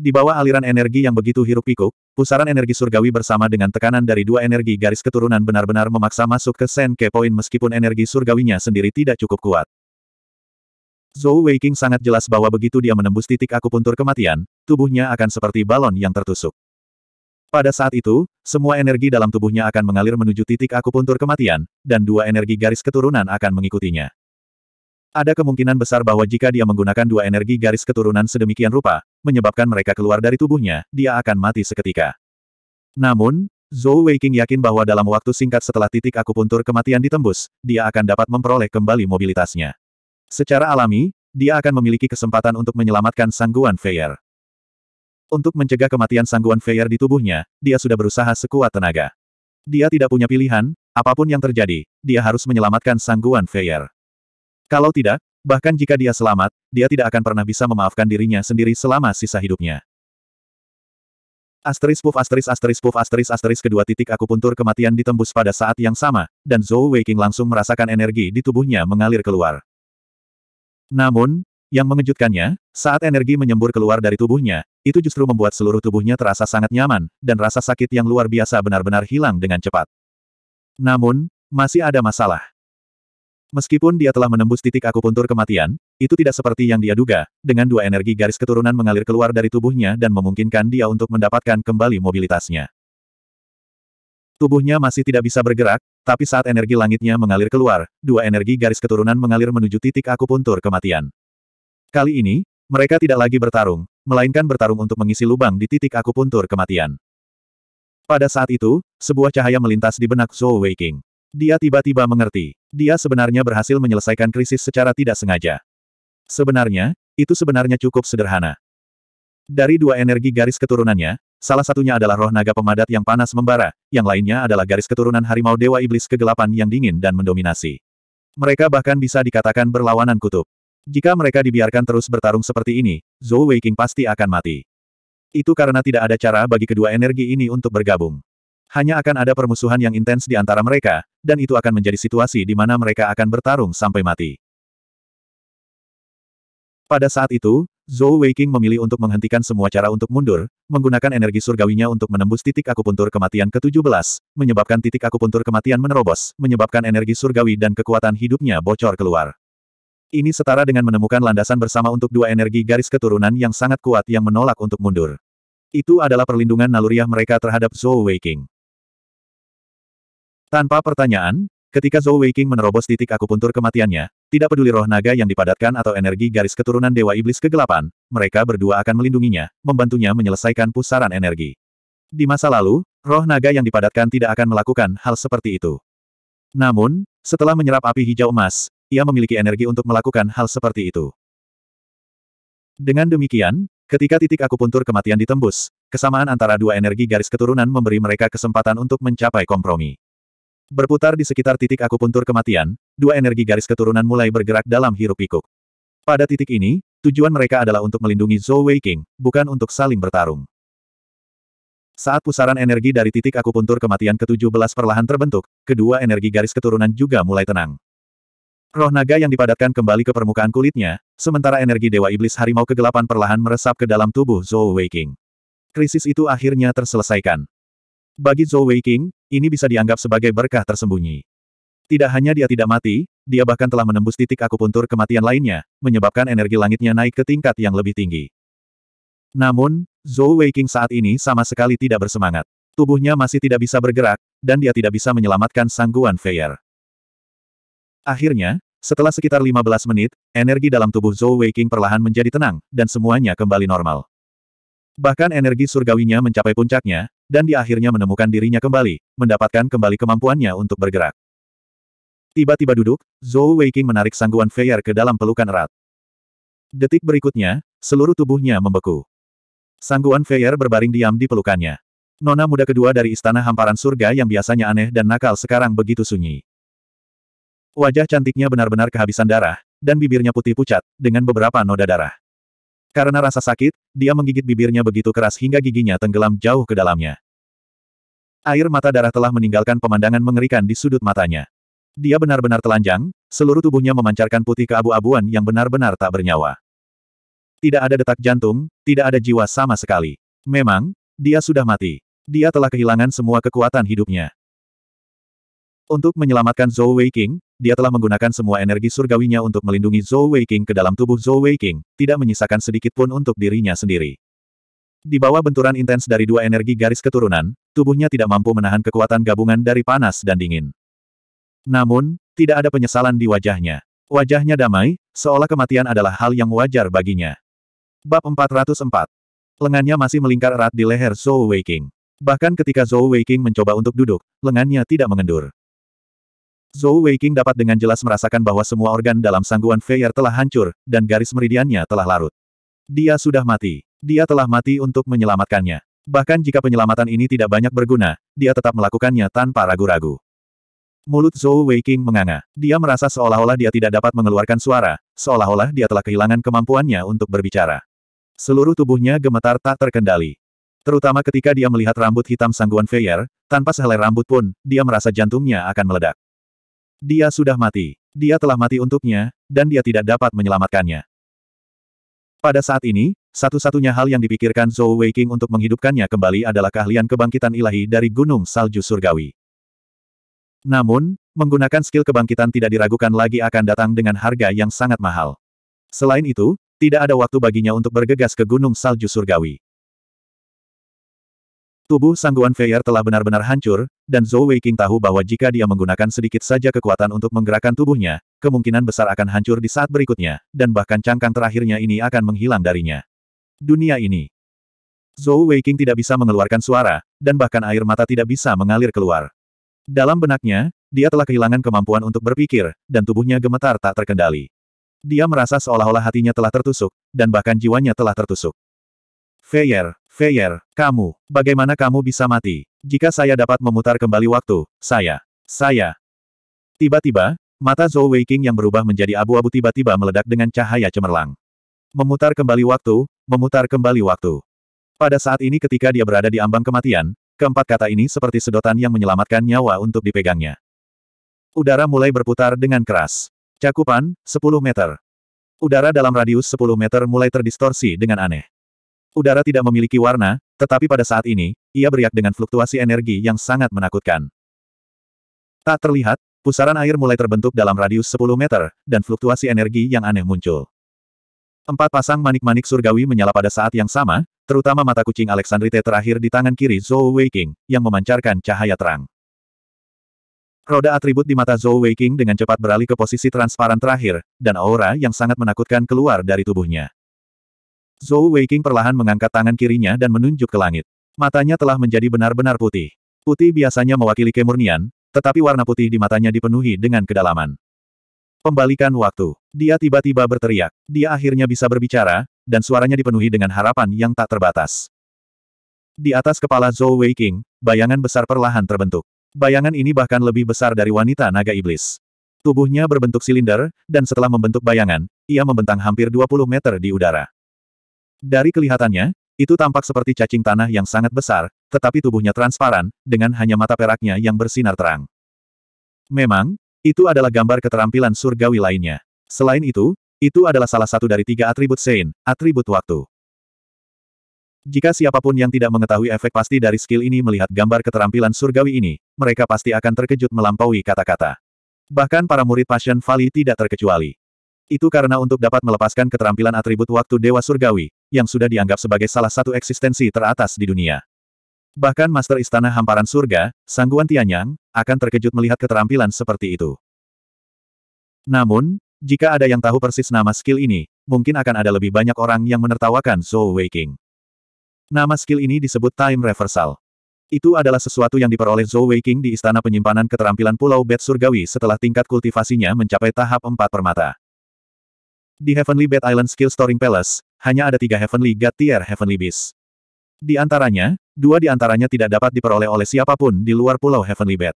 Speaker 1: Di bawah aliran energi yang begitu hiruk pikuk, pusaran energi surgawi bersama dengan tekanan dari dua energi garis keturunan benar-benar memaksa masuk ke Sen Ke Point meskipun energi surgawinya sendiri tidak cukup kuat. Zhou Weiqing sangat jelas bahwa begitu dia menembus titik akupuntur kematian, tubuhnya akan seperti balon yang tertusuk. Pada saat itu, semua energi dalam tubuhnya akan mengalir menuju titik akupuntur kematian, dan dua energi garis keturunan akan mengikutinya. Ada kemungkinan besar bahwa jika dia menggunakan dua energi garis keturunan sedemikian rupa, menyebabkan mereka keluar dari tubuhnya, dia akan mati seketika. Namun, Zhou Weiqing yakin bahwa dalam waktu singkat setelah titik akupuntur kematian ditembus, dia akan dapat memperoleh kembali mobilitasnya. Secara alami, dia akan memiliki kesempatan untuk menyelamatkan sangguan Feyer. Untuk mencegah kematian sangguan Feyer di tubuhnya, dia sudah berusaha sekuat tenaga. Dia tidak punya pilihan, apapun yang terjadi, dia harus menyelamatkan sangguan Feyer. Kalau tidak, bahkan jika dia selamat, dia tidak akan pernah bisa memaafkan dirinya sendiri selama sisa hidupnya. Asteris puf asteris asteris puf asteris asteris kedua titik aku puntur kematian ditembus pada saat yang sama, dan Zhou Weiqing langsung merasakan energi di tubuhnya mengalir keluar. Namun, yang mengejutkannya, saat energi menyembur keluar dari tubuhnya, itu justru membuat seluruh tubuhnya terasa sangat nyaman, dan rasa sakit yang luar biasa benar-benar hilang dengan cepat. Namun, masih ada masalah. Meskipun dia telah menembus titik akupuntur kematian, itu tidak seperti yang dia duga, dengan dua energi garis keturunan mengalir keluar dari tubuhnya dan memungkinkan dia untuk mendapatkan kembali mobilitasnya. Tubuhnya masih tidak bisa bergerak, tapi saat energi langitnya mengalir keluar, dua energi garis keturunan mengalir menuju titik akupuntur kematian. Kali ini, mereka tidak lagi bertarung, melainkan bertarung untuk mengisi lubang di titik akupuntur kematian. Pada saat itu, sebuah cahaya melintas di benak Zhou Weiking. Dia tiba-tiba mengerti. Dia sebenarnya berhasil menyelesaikan krisis secara tidak sengaja. Sebenarnya, itu sebenarnya cukup sederhana. Dari dua energi garis keturunannya, salah satunya adalah roh naga pemadat yang panas membara, yang lainnya adalah garis keturunan harimau dewa iblis kegelapan yang dingin dan mendominasi. Mereka bahkan bisa dikatakan berlawanan kutub. Jika mereka dibiarkan terus bertarung seperti ini, Zhou Weiqing pasti akan mati. Itu karena tidak ada cara bagi kedua energi ini untuk bergabung. Hanya akan ada permusuhan yang intens di antara mereka, dan itu akan menjadi situasi di mana mereka akan bertarung sampai mati. Pada saat itu, Zhou Weiqing memilih untuk menghentikan semua cara untuk mundur, menggunakan energi surgawinya untuk menembus titik akupuntur kematian ke-17, menyebabkan titik akupuntur kematian menerobos, menyebabkan energi surgawi dan kekuatan hidupnya bocor keluar. Ini setara dengan menemukan landasan bersama untuk dua energi garis keturunan yang sangat kuat yang menolak untuk mundur. Itu adalah perlindungan naluriah mereka terhadap Zhou Weiqing. Tanpa pertanyaan, ketika Zhou Weiking menerobos titik akupuntur kematiannya, tidak peduli roh naga yang dipadatkan atau energi garis keturunan Dewa Iblis Kegelapan, mereka berdua akan melindunginya, membantunya menyelesaikan pusaran energi. Di masa lalu, roh naga yang dipadatkan tidak akan melakukan hal seperti itu. Namun, setelah menyerap api hijau emas, ia memiliki energi untuk melakukan hal seperti itu. Dengan demikian, ketika titik akupuntur kematian ditembus, kesamaan antara dua energi garis keturunan memberi mereka kesempatan untuk mencapai kompromi. Berputar di sekitar titik akupuntur kematian, dua energi garis keturunan mulai bergerak dalam hiruk-pikuk. Pada titik ini, tujuan mereka adalah untuk melindungi Zhou Weiqing, bukan untuk saling bertarung. Saat pusaran energi dari titik akupuntur kematian ke-17 perlahan terbentuk, kedua energi garis keturunan juga mulai tenang. Roh naga yang dipadatkan kembali ke permukaan kulitnya, sementara energi Dewa Iblis Harimau kegelapan perlahan meresap ke dalam tubuh Zhou Weiqing. Krisis itu akhirnya terselesaikan. Bagi Zhou Weiqing, ini bisa dianggap sebagai berkah tersembunyi. Tidak hanya dia tidak mati, dia bahkan telah menembus titik akupuntur kematian lainnya, menyebabkan energi langitnya naik ke tingkat yang lebih tinggi. Namun, Zhou Weiqing saat ini sama sekali tidak bersemangat. Tubuhnya masih tidak bisa bergerak, dan dia tidak bisa menyelamatkan sangguan Feier. Akhirnya, setelah sekitar 15 menit, energi dalam tubuh Zhou Weiqing perlahan menjadi tenang, dan semuanya kembali normal. Bahkan energi surgawinya mencapai puncaknya, dan di akhirnya menemukan dirinya kembali, mendapatkan kembali kemampuannya untuk bergerak. Tiba-tiba duduk, Zhou Weiqing menarik sangguan Feier ke dalam pelukan erat. Detik berikutnya, seluruh tubuhnya membeku. Sangguan Feier berbaring diam di pelukannya. Nona muda kedua dari istana hamparan surga yang biasanya aneh dan nakal sekarang begitu sunyi. Wajah cantiknya benar-benar kehabisan darah, dan bibirnya putih pucat, dengan beberapa noda darah. Karena rasa sakit, dia menggigit bibirnya begitu keras hingga giginya tenggelam jauh ke dalamnya. Air mata darah telah meninggalkan pemandangan mengerikan di sudut matanya. Dia benar-benar telanjang, seluruh tubuhnya memancarkan putih keabu-abuan yang benar-benar tak bernyawa. Tidak ada detak jantung, tidak ada jiwa sama sekali. Memang, dia sudah mati. Dia telah kehilangan semua kekuatan hidupnya. Untuk menyelamatkan Zhou Weiqing, dia telah menggunakan semua energi surgawinya untuk melindungi Zhou Weiqing ke dalam tubuh Zhou Weiqing, tidak menyisakan sedikit pun untuk dirinya sendiri. Di bawah benturan intens dari dua energi garis keturunan, tubuhnya tidak mampu menahan kekuatan gabungan dari panas dan dingin. Namun, tidak ada penyesalan di wajahnya. Wajahnya damai, seolah kematian adalah hal yang wajar baginya. Bab 404 Lengannya masih melingkar erat di leher Zhou Weiqing. Bahkan ketika Zhou Weiqing mencoba untuk duduk, lengannya tidak mengendur. Zhou Weiqing dapat dengan jelas merasakan bahwa semua organ dalam sangguan Feier telah hancur, dan garis meridiannya telah larut. Dia sudah mati. Dia telah mati untuk menyelamatkannya. Bahkan jika penyelamatan ini tidak banyak berguna, dia tetap melakukannya tanpa ragu-ragu. Mulut Zhou Weiqing menganga. Dia merasa seolah-olah dia tidak dapat mengeluarkan suara, seolah-olah dia telah kehilangan kemampuannya untuk berbicara. Seluruh tubuhnya gemetar tak terkendali. Terutama ketika dia melihat rambut hitam sangguan Feier, tanpa sehelai rambut pun, dia merasa jantungnya akan meledak. Dia sudah mati. Dia telah mati untuknya, dan dia tidak dapat menyelamatkannya. Pada saat ini, satu-satunya hal yang dipikirkan Zhou Weiqing untuk menghidupkannya kembali adalah keahlian kebangkitan ilahi dari Gunung Salju Surgawi. Namun, menggunakan skill kebangkitan tidak diragukan lagi akan datang dengan harga yang sangat mahal. Selain itu, tidak ada waktu baginya untuk bergegas ke Gunung Salju Surgawi. Tubuh Sangguan Feier telah benar-benar hancur, dan Zhou Weiqing tahu bahwa jika dia menggunakan sedikit saja kekuatan untuk menggerakkan tubuhnya, kemungkinan besar akan hancur di saat berikutnya, dan bahkan cangkang terakhirnya ini akan menghilang darinya. Dunia ini. Zhou Weiqing tidak bisa mengeluarkan suara, dan bahkan air mata tidak bisa mengalir keluar. Dalam benaknya, dia telah kehilangan kemampuan untuk berpikir, dan tubuhnya gemetar tak terkendali. Dia merasa seolah-olah hatinya telah tertusuk, dan bahkan jiwanya telah tertusuk. Feier, Feyer, kamu, bagaimana kamu bisa mati? Jika saya dapat memutar kembali waktu, saya, saya. Tiba-tiba, mata Zhou Weiqing yang berubah menjadi abu-abu tiba-tiba meledak dengan cahaya cemerlang. Memutar kembali waktu, memutar kembali waktu. Pada saat ini ketika dia berada di ambang kematian, keempat kata ini seperti sedotan yang menyelamatkan nyawa untuk dipegangnya. Udara mulai berputar dengan keras. Cakupan, 10 meter. Udara dalam radius 10 meter mulai terdistorsi dengan aneh. Udara tidak memiliki warna, tetapi pada saat ini, ia beriak dengan fluktuasi energi yang sangat menakutkan. Tak terlihat, pusaran air mulai terbentuk dalam radius 10 meter, dan fluktuasi energi yang aneh muncul. Empat pasang manik-manik surgawi menyala pada saat yang sama, terutama mata kucing Alexandrite terakhir di tangan kiri Zhou Weiqing, yang memancarkan cahaya terang. Roda atribut di mata Zhou Weiqing dengan cepat beralih ke posisi transparan terakhir, dan aura yang sangat menakutkan keluar dari tubuhnya. Zhou Weiqing perlahan mengangkat tangan kirinya dan menunjuk ke langit. Matanya telah menjadi benar-benar putih. Putih biasanya mewakili kemurnian, tetapi warna putih di matanya dipenuhi dengan kedalaman. Pembalikan waktu. Dia tiba-tiba berteriak. Dia akhirnya bisa berbicara, dan suaranya dipenuhi dengan harapan yang tak terbatas. Di atas kepala Zhou Weiqing, bayangan besar perlahan terbentuk. Bayangan ini bahkan lebih besar dari wanita naga iblis. Tubuhnya berbentuk silinder, dan setelah membentuk bayangan, ia membentang hampir 20 meter di udara. Dari kelihatannya, itu tampak seperti cacing tanah yang sangat besar, tetapi tubuhnya transparan, dengan hanya mata peraknya yang bersinar terang. Memang, itu adalah gambar keterampilan surgawi lainnya. Selain itu, itu adalah salah satu dari tiga atribut Sein, atribut waktu. Jika siapapun yang tidak mengetahui efek pasti dari skill ini melihat gambar keterampilan surgawi ini, mereka pasti akan terkejut melampaui kata-kata. Bahkan para murid Passion Valley tidak terkecuali. Itu karena untuk dapat melepaskan keterampilan atribut waktu Dewa Surgawi, yang sudah dianggap sebagai salah satu eksistensi teratas di dunia. Bahkan Master Istana Hamparan Surga, Sangguan Tianyang, akan terkejut melihat keterampilan seperti itu. Namun, jika ada yang tahu persis nama skill ini, mungkin akan ada lebih banyak orang yang menertawakan Zhou Weiqing. Nama skill ini disebut Time Reversal. Itu adalah sesuatu yang diperoleh Zhou Weiqing di Istana Penyimpanan Keterampilan Pulau Bet Surgawi setelah tingkat kultivasinya mencapai tahap empat permata. Di Heavenly Bed Island Skill Storing Palace, hanya ada tiga Heavenly God Tier Heavenly Beast. Di antaranya, dua di antaranya tidak dapat diperoleh oleh siapapun di luar pulau Heavenly Bed.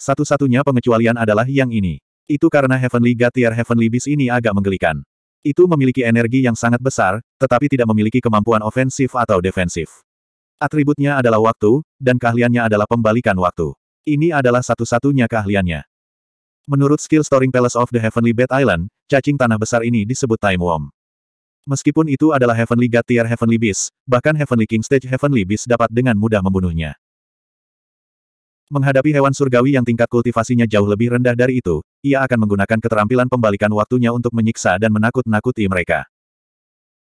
Speaker 1: Satu-satunya pengecualian adalah yang ini. Itu karena Heavenly God Tier Heavenly Beast ini agak menggelikan. Itu memiliki energi yang sangat besar, tetapi tidak memiliki kemampuan ofensif atau defensif. Atributnya adalah waktu, dan keahliannya adalah pembalikan waktu. Ini adalah satu-satunya keahliannya. Menurut skill storing Palace of the Heavenly Bed Island, cacing tanah besar ini disebut Time Worm. Meskipun itu adalah Heavenly God tier Heavenly Beast, bahkan Heavenly King Stage Heavenly Beast dapat dengan mudah membunuhnya. Menghadapi hewan surgawi yang tingkat kultivasinya jauh lebih rendah dari itu, ia akan menggunakan keterampilan pembalikan waktunya untuk menyiksa dan menakut-nakuti mereka.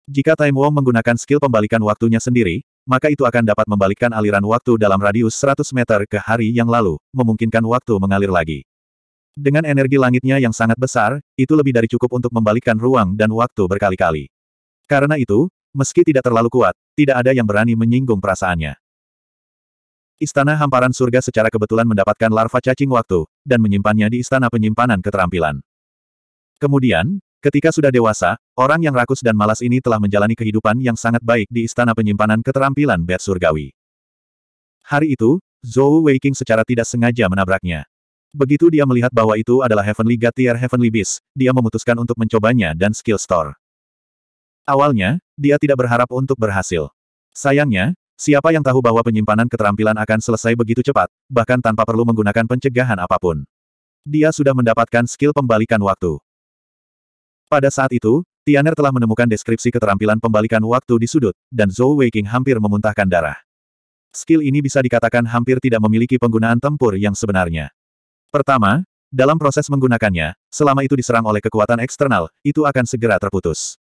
Speaker 1: Jika Time Worm menggunakan skill pembalikan waktunya sendiri, maka itu akan dapat membalikkan aliran waktu dalam radius 100 meter ke hari yang lalu, memungkinkan waktu mengalir lagi. Dengan energi langitnya yang sangat besar, itu lebih dari cukup untuk membalikkan ruang dan waktu berkali-kali. Karena itu, meski tidak terlalu kuat, tidak ada yang berani menyinggung perasaannya. Istana Hamparan Surga secara kebetulan mendapatkan larva cacing waktu, dan menyimpannya di Istana Penyimpanan Keterampilan. Kemudian, ketika sudah dewasa, orang yang rakus dan malas ini telah menjalani kehidupan yang sangat baik di Istana Penyimpanan Keterampilan Bet Surgawi. Hari itu, Zhou Weiqing secara tidak sengaja menabraknya. Begitu dia melihat bahwa itu adalah Heavenly God Tier Heavenly Beast, dia memutuskan untuk mencobanya dan skill store. Awalnya, dia tidak berharap untuk berhasil. Sayangnya, siapa yang tahu bahwa penyimpanan keterampilan akan selesai begitu cepat, bahkan tanpa perlu menggunakan pencegahan apapun. Dia sudah mendapatkan skill pembalikan waktu. Pada saat itu, Tianer telah menemukan deskripsi keterampilan pembalikan waktu di sudut, dan Zhou Weiqing hampir memuntahkan darah. Skill ini bisa dikatakan hampir tidak memiliki penggunaan tempur yang sebenarnya. Pertama, dalam proses menggunakannya, selama itu diserang oleh kekuatan eksternal, itu akan segera terputus.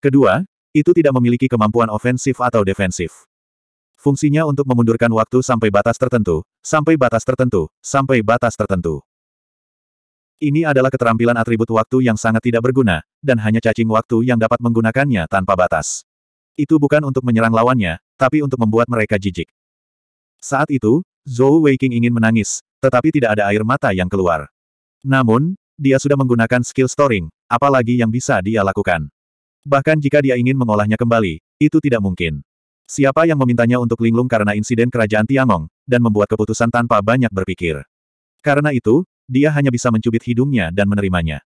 Speaker 1: Kedua, itu tidak memiliki kemampuan ofensif atau defensif. Fungsinya untuk memundurkan waktu sampai batas tertentu, sampai batas tertentu, sampai batas tertentu. Ini adalah keterampilan atribut waktu yang sangat tidak berguna, dan hanya cacing waktu yang dapat menggunakannya tanpa batas. Itu bukan untuk menyerang lawannya, tapi untuk membuat mereka jijik. Saat itu, Zhou Weiking ingin menangis, tetapi tidak ada air mata yang keluar. Namun, dia sudah menggunakan skill storing, apalagi yang bisa dia lakukan. Bahkan jika dia ingin mengolahnya kembali, itu tidak mungkin. Siapa yang memintanya untuk linglung karena insiden kerajaan Tiangong, dan membuat keputusan tanpa banyak berpikir. Karena itu, dia hanya bisa mencubit hidungnya dan menerimanya.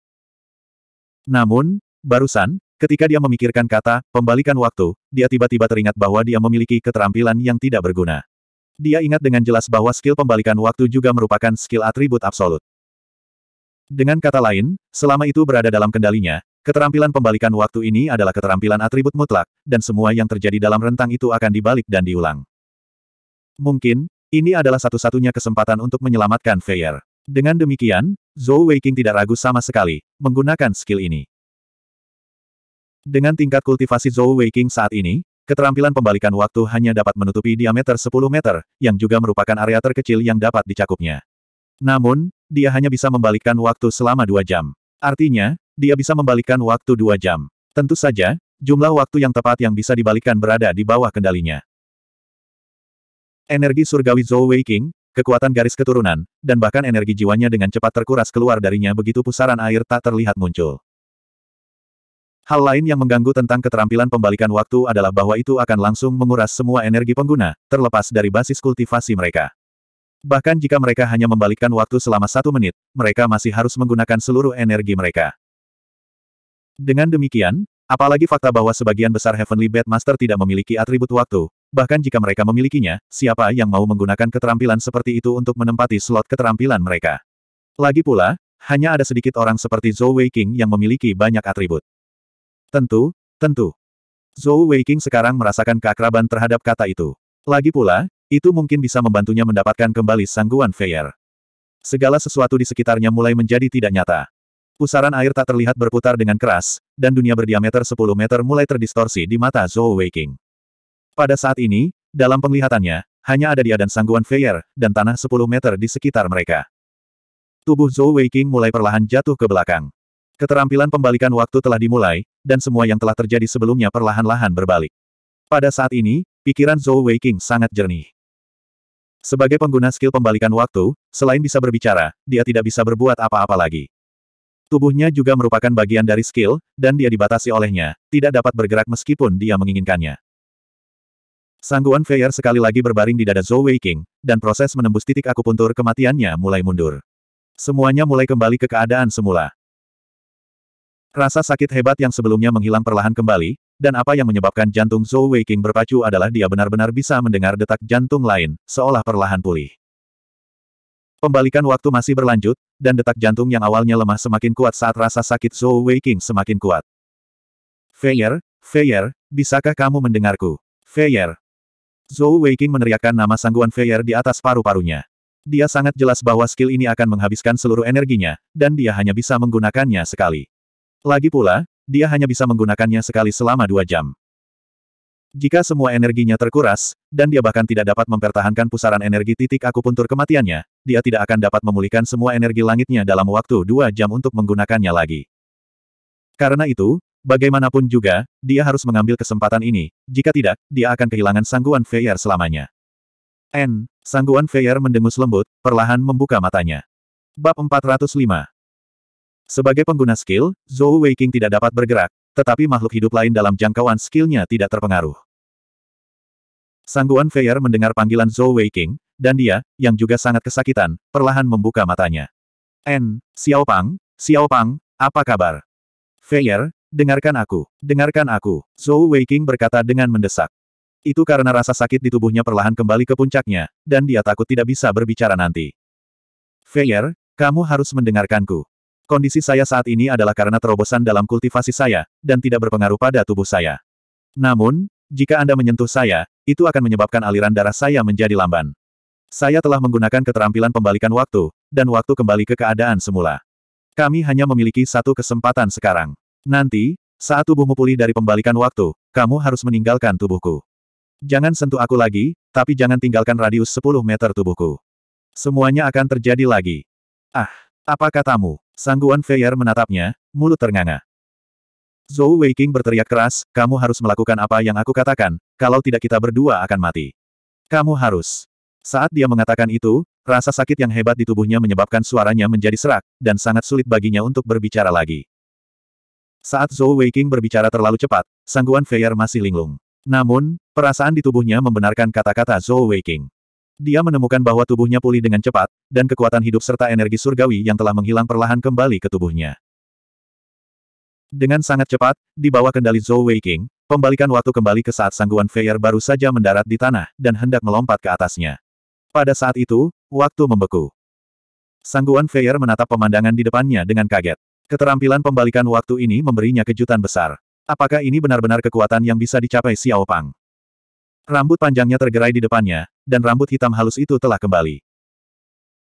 Speaker 1: Namun, barusan, ketika dia memikirkan kata, pembalikan waktu, dia tiba-tiba teringat bahwa dia memiliki keterampilan yang tidak berguna. Dia ingat dengan jelas bahwa skill pembalikan waktu juga merupakan skill atribut absolut. Dengan kata lain, selama itu berada dalam kendalinya, keterampilan pembalikan waktu ini adalah keterampilan atribut mutlak, dan semua yang terjadi dalam rentang itu akan dibalik dan diulang. Mungkin, ini adalah satu-satunya kesempatan untuk menyelamatkan Feyer. Dengan demikian, Zhou Weiqing tidak ragu sama sekali, menggunakan skill ini. Dengan tingkat kultivasi Zhou Weiqing saat ini, Keterampilan pembalikan waktu hanya dapat menutupi diameter 10 meter, yang juga merupakan area terkecil yang dapat dicakupnya. Namun, dia hanya bisa membalikkan waktu selama dua jam. Artinya, dia bisa membalikkan waktu dua jam. Tentu saja, jumlah waktu yang tepat yang bisa dibalikkan berada di bawah kendalinya. Energi surgawi Zhou Weiqing, kekuatan garis keturunan, dan bahkan energi jiwanya dengan cepat terkuras keluar darinya begitu pusaran air tak terlihat muncul. Hal lain yang mengganggu tentang keterampilan pembalikan waktu adalah bahwa itu akan langsung menguras semua energi pengguna, terlepas dari basis kultivasi mereka. Bahkan jika mereka hanya membalikkan waktu selama satu menit, mereka masih harus menggunakan seluruh energi mereka. Dengan demikian, apalagi fakta bahwa sebagian besar Heavenly Master tidak memiliki atribut waktu, bahkan jika mereka memilikinya, siapa yang mau menggunakan keterampilan seperti itu untuk menempati slot keterampilan mereka. Lagi pula, hanya ada sedikit orang seperti Zhou Weiqing yang memiliki banyak atribut. Tentu, tentu. Zhou Weiqing sekarang merasakan keakraban terhadap kata itu. Lagi pula, itu mungkin bisa membantunya mendapatkan kembali sangguan Feir. Segala sesuatu di sekitarnya mulai menjadi tidak nyata. Pusaran air tak terlihat berputar dengan keras, dan dunia berdiameter 10 meter mulai terdistorsi di mata Zhou Weiqing. Pada saat ini, dalam penglihatannya, hanya ada dia dan sangguan Feir, dan tanah 10 meter di sekitar mereka. Tubuh Zhou Weiqing mulai perlahan jatuh ke belakang. Keterampilan pembalikan waktu telah dimulai, dan semua yang telah terjadi sebelumnya perlahan-lahan berbalik. Pada saat ini, pikiran Zhou Weiqing sangat jernih. Sebagai pengguna skill pembalikan waktu, selain bisa berbicara, dia tidak bisa berbuat apa-apa lagi. Tubuhnya juga merupakan bagian dari skill, dan dia dibatasi olehnya, tidak dapat bergerak meskipun dia menginginkannya. Sangguan Feier sekali lagi berbaring di dada Zhou Weiqing, dan proses menembus titik akupuntur kematiannya mulai mundur. Semuanya mulai kembali ke keadaan semula. Rasa sakit hebat yang sebelumnya menghilang perlahan kembali, dan apa yang menyebabkan jantung Zhou Weiqing berpacu adalah dia benar-benar bisa mendengar detak jantung lain, seolah perlahan pulih. Pembalikan waktu masih berlanjut, dan detak jantung yang awalnya lemah semakin kuat saat rasa sakit Zhou Weiqing semakin kuat. Feier, Feier, bisakah kamu mendengarku? Feier? Zhou Weiqing meneriakkan nama sangguan Feier di atas paru-parunya. Dia sangat jelas bahwa skill ini akan menghabiskan seluruh energinya, dan dia hanya bisa menggunakannya sekali. Lagi pula, dia hanya bisa menggunakannya sekali selama dua jam. Jika semua energinya terkuras, dan dia bahkan tidak dapat mempertahankan pusaran energi titik akupuntur kematiannya, dia tidak akan dapat memulihkan semua energi langitnya dalam waktu dua jam untuk menggunakannya lagi. Karena itu, bagaimanapun juga, dia harus mengambil kesempatan ini, jika tidak, dia akan kehilangan sangguan Feier selamanya. N. Sangguan Feier mendengus lembut, perlahan membuka matanya. Bab 405 sebagai pengguna skill, Zhou Weiqing tidak dapat bergerak, tetapi makhluk hidup lain dalam jangkauan skillnya tidak terpengaruh. Sangguan Feier mendengar panggilan Zhou Weiqing, dan dia, yang juga sangat kesakitan, perlahan membuka matanya. N, Xiao Pang, apa kabar? Feier, dengarkan aku, dengarkan aku, Zhou Weiqing berkata dengan mendesak. Itu karena rasa sakit di tubuhnya perlahan kembali ke puncaknya, dan dia takut tidak bisa berbicara nanti. Feier, kamu harus mendengarkanku. Kondisi saya saat ini adalah karena terobosan dalam kultivasi saya, dan tidak berpengaruh pada tubuh saya. Namun, jika Anda menyentuh saya, itu akan menyebabkan aliran darah saya menjadi lamban. Saya telah menggunakan keterampilan pembalikan waktu, dan waktu kembali ke keadaan semula. Kami hanya memiliki satu kesempatan sekarang. Nanti, saat tubuhmu pulih dari pembalikan waktu, kamu harus meninggalkan tubuhku. Jangan sentuh aku lagi, tapi jangan tinggalkan radius 10 meter tubuhku. Semuanya akan terjadi lagi. Ah, apa katamu? Sangguan Feier menatapnya, mulut ternganga. Zhou Weiqing berteriak keras, kamu harus melakukan apa yang aku katakan, kalau tidak kita berdua akan mati. Kamu harus. Saat dia mengatakan itu, rasa sakit yang hebat di tubuhnya menyebabkan suaranya menjadi serak, dan sangat sulit baginya untuk berbicara lagi. Saat Zhou Weiqing berbicara terlalu cepat, sangguan Feier masih linglung. Namun, perasaan di tubuhnya membenarkan kata-kata Zhou Weiqing. Dia menemukan bahwa tubuhnya pulih dengan cepat, dan kekuatan hidup serta energi surgawi yang telah menghilang perlahan kembali ke tubuhnya. Dengan sangat cepat, di bawah kendali Zhou Weiqing, pembalikan waktu kembali ke saat sangguan Feier baru saja mendarat di tanah, dan hendak melompat ke atasnya. Pada saat itu, waktu membeku. Sangguan Feier menatap pemandangan di depannya dengan kaget. Keterampilan pembalikan waktu ini memberinya kejutan besar. Apakah ini benar-benar kekuatan yang bisa dicapai Xiao Pang? Rambut panjangnya tergerai di depannya, dan rambut hitam halus itu telah kembali.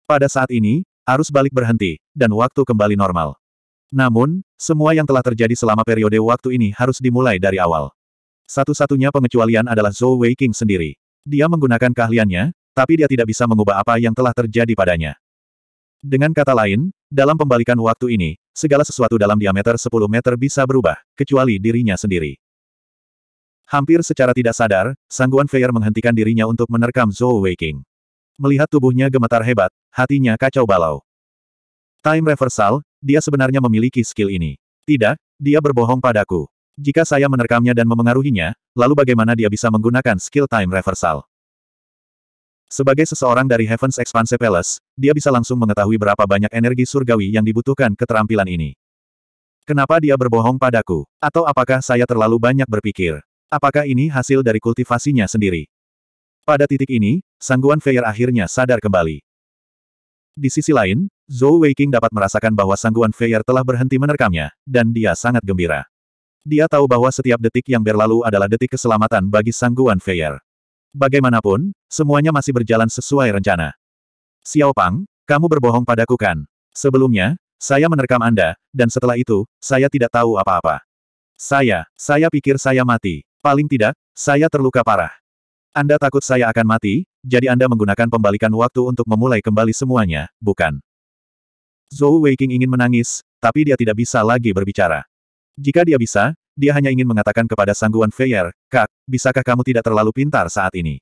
Speaker 1: Pada saat ini, arus balik berhenti, dan waktu kembali normal. Namun, semua yang telah terjadi selama periode waktu ini harus dimulai dari awal. Satu-satunya pengecualian adalah Zhou Weiqing sendiri. Dia menggunakan keahliannya, tapi dia tidak bisa mengubah apa yang telah terjadi padanya. Dengan kata lain, dalam pembalikan waktu ini, segala sesuatu dalam diameter 10 meter bisa berubah, kecuali dirinya sendiri. Hampir secara tidak sadar, sangguan Feier menghentikan dirinya untuk menerkam Zhou Weiqing. Melihat tubuhnya gemetar hebat, hatinya kacau balau. Time reversal, dia sebenarnya memiliki skill ini. Tidak, dia berbohong padaku. Jika saya menerkamnya dan memengaruhinya, lalu bagaimana dia bisa menggunakan skill time reversal? Sebagai seseorang dari Heaven's Expanse Palace, dia bisa langsung mengetahui berapa banyak energi surgawi yang dibutuhkan keterampilan ini. Kenapa dia berbohong padaku? Atau apakah saya terlalu banyak berpikir? Apakah ini hasil dari kultivasinya sendiri? Pada titik ini, sangguan Feier akhirnya sadar kembali. Di sisi lain, Zhou Weiqing dapat merasakan bahwa sangguan Feier telah berhenti menerkamnya, dan dia sangat gembira. Dia tahu bahwa setiap detik yang berlalu adalah detik keselamatan bagi sangguan Feier. Bagaimanapun, semuanya masih berjalan sesuai rencana. Xiao Pang, kamu berbohong padaku kan? Sebelumnya, saya menerkam Anda, dan setelah itu, saya tidak tahu apa-apa. Saya, saya pikir saya mati. Paling tidak, saya terluka parah. Anda takut saya akan mati, jadi Anda menggunakan pembalikan waktu untuk memulai kembali semuanya, bukan? Zhou Weiqing ingin menangis, tapi dia tidak bisa lagi berbicara. Jika dia bisa, dia hanya ingin mengatakan kepada Sangguan Feier, Kak, bisakah kamu tidak terlalu pintar saat ini?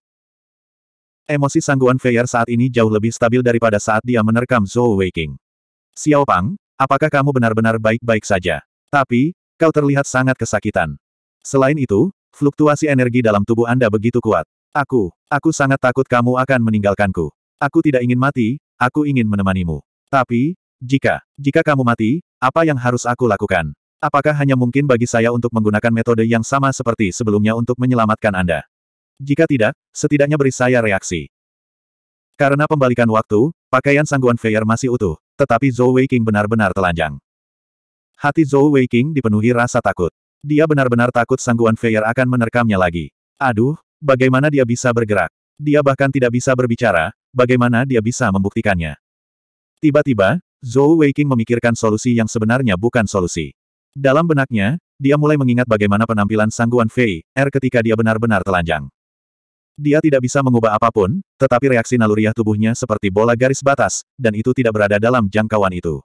Speaker 1: Emosi Sangguan Feier saat ini jauh lebih stabil daripada saat dia menerkam Zhou Weiqing. Xiao Pang, apakah kamu benar-benar baik-baik saja? Tapi, kau terlihat sangat kesakitan. Selain itu, Fluktuasi energi dalam tubuh Anda begitu kuat. Aku, aku sangat takut kamu akan meninggalkanku. Aku tidak ingin mati, aku ingin menemanimu. Tapi, jika, jika kamu mati, apa yang harus aku lakukan? Apakah hanya mungkin bagi saya untuk menggunakan metode yang sama seperti sebelumnya untuk menyelamatkan Anda? Jika tidak, setidaknya beri saya reaksi. Karena pembalikan waktu, pakaian sangguan Feier masih utuh, tetapi Zhou Weiking benar-benar telanjang. Hati Zhou Weiking dipenuhi rasa takut. Dia benar-benar takut sangguan Feyer akan menerkamnya lagi. Aduh, bagaimana dia bisa bergerak? Dia bahkan tidak bisa berbicara, bagaimana dia bisa membuktikannya? Tiba-tiba, Zhou Weiking memikirkan solusi yang sebenarnya bukan solusi. Dalam benaknya, dia mulai mengingat bagaimana penampilan sangguan Fei, R er, ketika dia benar-benar telanjang. Dia tidak bisa mengubah apapun, tetapi reaksi naluriah tubuhnya seperti bola garis batas, dan itu tidak berada dalam jangkauan itu.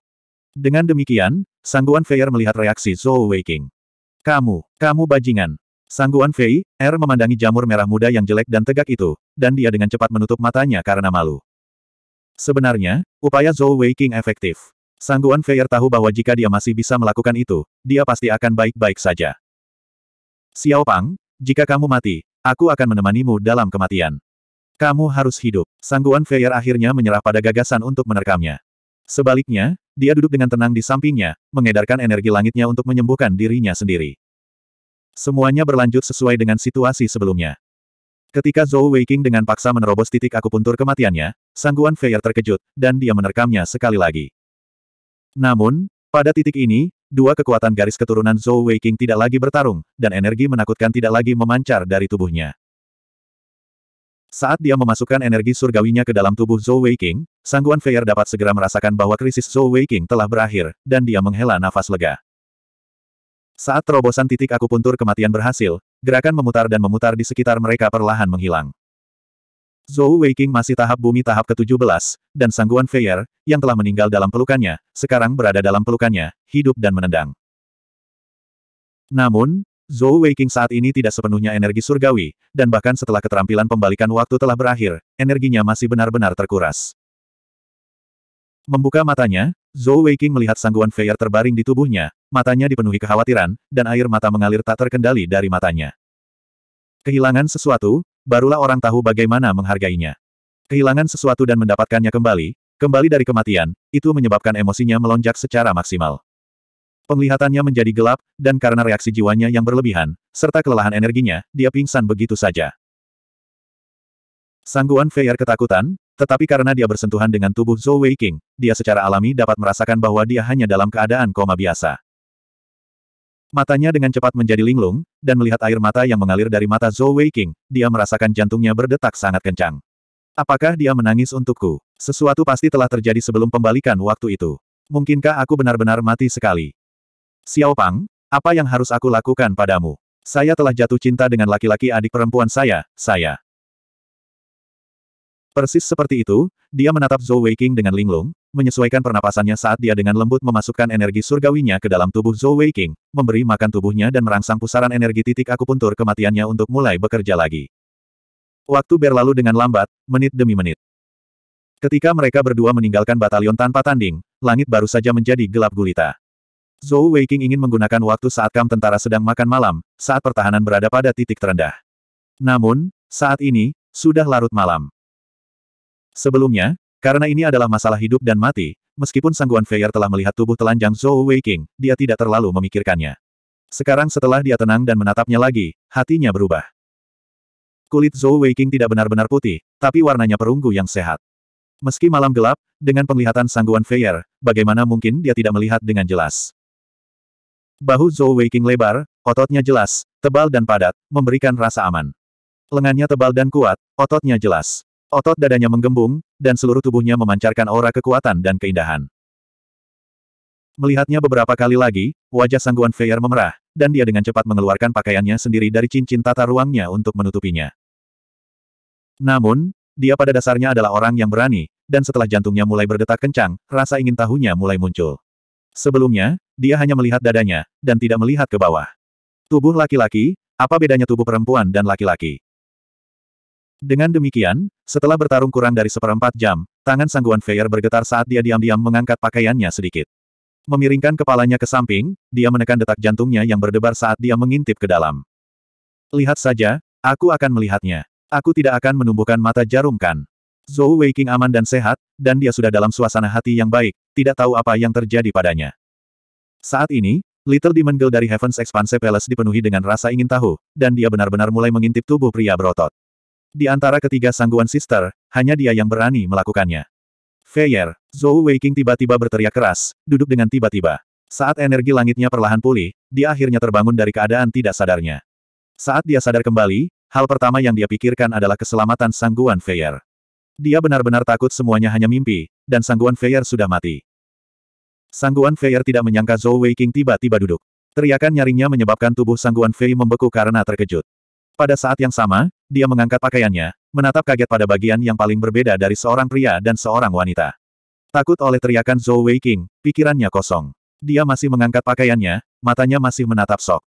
Speaker 1: Dengan demikian, Sangguan Feier melihat reaksi Zhou Weiking. Kamu, kamu bajingan. Sangguan Fei, Er memandangi jamur merah muda yang jelek dan tegak itu, dan dia dengan cepat menutup matanya karena malu. Sebenarnya, upaya Zhou Wei King efektif. Sangguan Fei er tahu bahwa jika dia masih bisa melakukan itu, dia pasti akan baik-baik saja. Xiao Pang, jika kamu mati, aku akan menemanimu dalam kematian. Kamu harus hidup. Sangguan Fei Er akhirnya menyerah pada gagasan untuk menerkamnya. Sebaliknya, dia duduk dengan tenang di sampingnya, mengedarkan energi langitnya untuk menyembuhkan dirinya sendiri. Semuanya berlanjut sesuai dengan situasi sebelumnya. Ketika Zhou Weiqing dengan paksa menerobos titik akupuntur kematiannya, sangguan Feier terkejut, dan dia menerkamnya sekali lagi. Namun, pada titik ini, dua kekuatan garis keturunan Zhou Weiqing tidak lagi bertarung, dan energi menakutkan tidak lagi memancar dari tubuhnya. Saat dia memasukkan energi surgawinya ke dalam tubuh Zhou Weiqing, sangguan Feier dapat segera merasakan bahwa krisis Zhou Weiqing telah berakhir, dan dia menghela nafas lega. Saat terobosan titik akupuntur kematian berhasil, gerakan memutar dan memutar di sekitar mereka perlahan menghilang. Zhou Weiqing masih tahap bumi tahap ke-17, dan sangguan Feier, yang telah meninggal dalam pelukannya, sekarang berada dalam pelukannya, hidup dan menendang. Namun, Zhou Weiqing saat ini tidak sepenuhnya energi surgawi, dan bahkan setelah keterampilan pembalikan waktu telah berakhir, energinya masih benar-benar terkuras. Membuka matanya, Zhou Weiqing melihat sangguan Feier terbaring di tubuhnya, matanya dipenuhi kekhawatiran, dan air mata mengalir tak terkendali dari matanya. Kehilangan sesuatu, barulah orang tahu bagaimana menghargainya. Kehilangan sesuatu dan mendapatkannya kembali, kembali dari kematian, itu menyebabkan emosinya melonjak secara maksimal. Penglihatannya menjadi gelap, dan karena reaksi jiwanya yang berlebihan, serta kelelahan energinya, dia pingsan begitu saja. Sangguan Feier ketakutan, tetapi karena dia bersentuhan dengan tubuh Zhou Wei King, dia secara alami dapat merasakan bahwa dia hanya dalam keadaan koma biasa. Matanya dengan cepat menjadi linglung, dan melihat air mata yang mengalir dari mata Zhou Wei King, dia merasakan jantungnya berdetak sangat kencang. Apakah dia menangis untukku? Sesuatu pasti telah terjadi sebelum pembalikan waktu itu. Mungkinkah aku benar-benar mati sekali? Xiao Pang, apa yang harus aku lakukan padamu? Saya telah jatuh cinta dengan laki-laki adik perempuan saya, saya. Persis seperti itu, dia menatap Zhou Weiqing dengan linglung, menyesuaikan pernapasannya saat dia dengan lembut memasukkan energi surgawinya ke dalam tubuh Zhou Weiqing, memberi makan tubuhnya dan merangsang pusaran energi titik akupuntur kematiannya untuk mulai bekerja lagi. Waktu berlalu dengan lambat, menit demi menit. Ketika mereka berdua meninggalkan batalion tanpa tanding, langit baru saja menjadi gelap gulita. Zhou Weiqing ingin menggunakan waktu saat kam tentara sedang makan malam, saat pertahanan berada pada titik terendah. Namun, saat ini, sudah larut malam. Sebelumnya, karena ini adalah masalah hidup dan mati, meskipun Sangguan Feier telah melihat tubuh telanjang Zhou Weiqing, dia tidak terlalu memikirkannya. Sekarang setelah dia tenang dan menatapnya lagi, hatinya berubah. Kulit Zhou Weiqing tidak benar-benar putih, tapi warnanya perunggu yang sehat. Meski malam gelap, dengan penglihatan sangguan Feier, bagaimana mungkin dia tidak melihat dengan jelas? Bahu Zhou Weiqing lebar, ototnya jelas, tebal dan padat, memberikan rasa aman. Lengannya tebal dan kuat, ototnya jelas. Otot dadanya menggembung, dan seluruh tubuhnya memancarkan aura kekuatan dan keindahan. Melihatnya beberapa kali lagi, wajah Sangguan Feier memerah, dan dia dengan cepat mengeluarkan pakaiannya sendiri dari cincin tata ruangnya untuk menutupinya. Namun, dia pada dasarnya adalah orang yang berani, dan setelah jantungnya mulai berdetak kencang, rasa ingin tahunya mulai muncul. Sebelumnya, dia hanya melihat dadanya, dan tidak melihat ke bawah. Tubuh laki-laki, apa bedanya tubuh perempuan dan laki-laki? Dengan demikian, setelah bertarung kurang dari seperempat jam, tangan sangguan Feier bergetar saat dia diam-diam mengangkat pakaiannya sedikit. Memiringkan kepalanya ke samping, dia menekan detak jantungnya yang berdebar saat dia mengintip ke dalam. Lihat saja, aku akan melihatnya. Aku tidak akan menumbuhkan mata jarum kan. Zhou Weiqing aman dan sehat, dan dia sudah dalam suasana hati yang baik, tidak tahu apa yang terjadi padanya. Saat ini, Little Demon Girl dari Heaven's Expanse Palace dipenuhi dengan rasa ingin tahu, dan dia benar-benar mulai mengintip tubuh pria berotot. Di antara ketiga sangguan sister, hanya dia yang berani melakukannya. Feier, Zhou Weiking tiba-tiba berteriak keras, duduk dengan tiba-tiba. Saat energi langitnya perlahan pulih, dia akhirnya terbangun dari keadaan tidak sadarnya. Saat dia sadar kembali, hal pertama yang dia pikirkan adalah keselamatan sangguan Feier. Dia benar-benar takut semuanya hanya mimpi, dan sangguan Feier sudah mati. Sangguan Feier tidak menyangka Zhou Wei King tiba-tiba duduk. Teriakan nyaringnya menyebabkan tubuh Sangguan Fei membeku karena terkejut. Pada saat yang sama, dia mengangkat pakaiannya, menatap kaget pada bagian yang paling berbeda dari seorang pria dan seorang wanita. Takut oleh teriakan Zhou Wei King, pikirannya kosong. Dia masih mengangkat pakaiannya, matanya masih menatap Sok.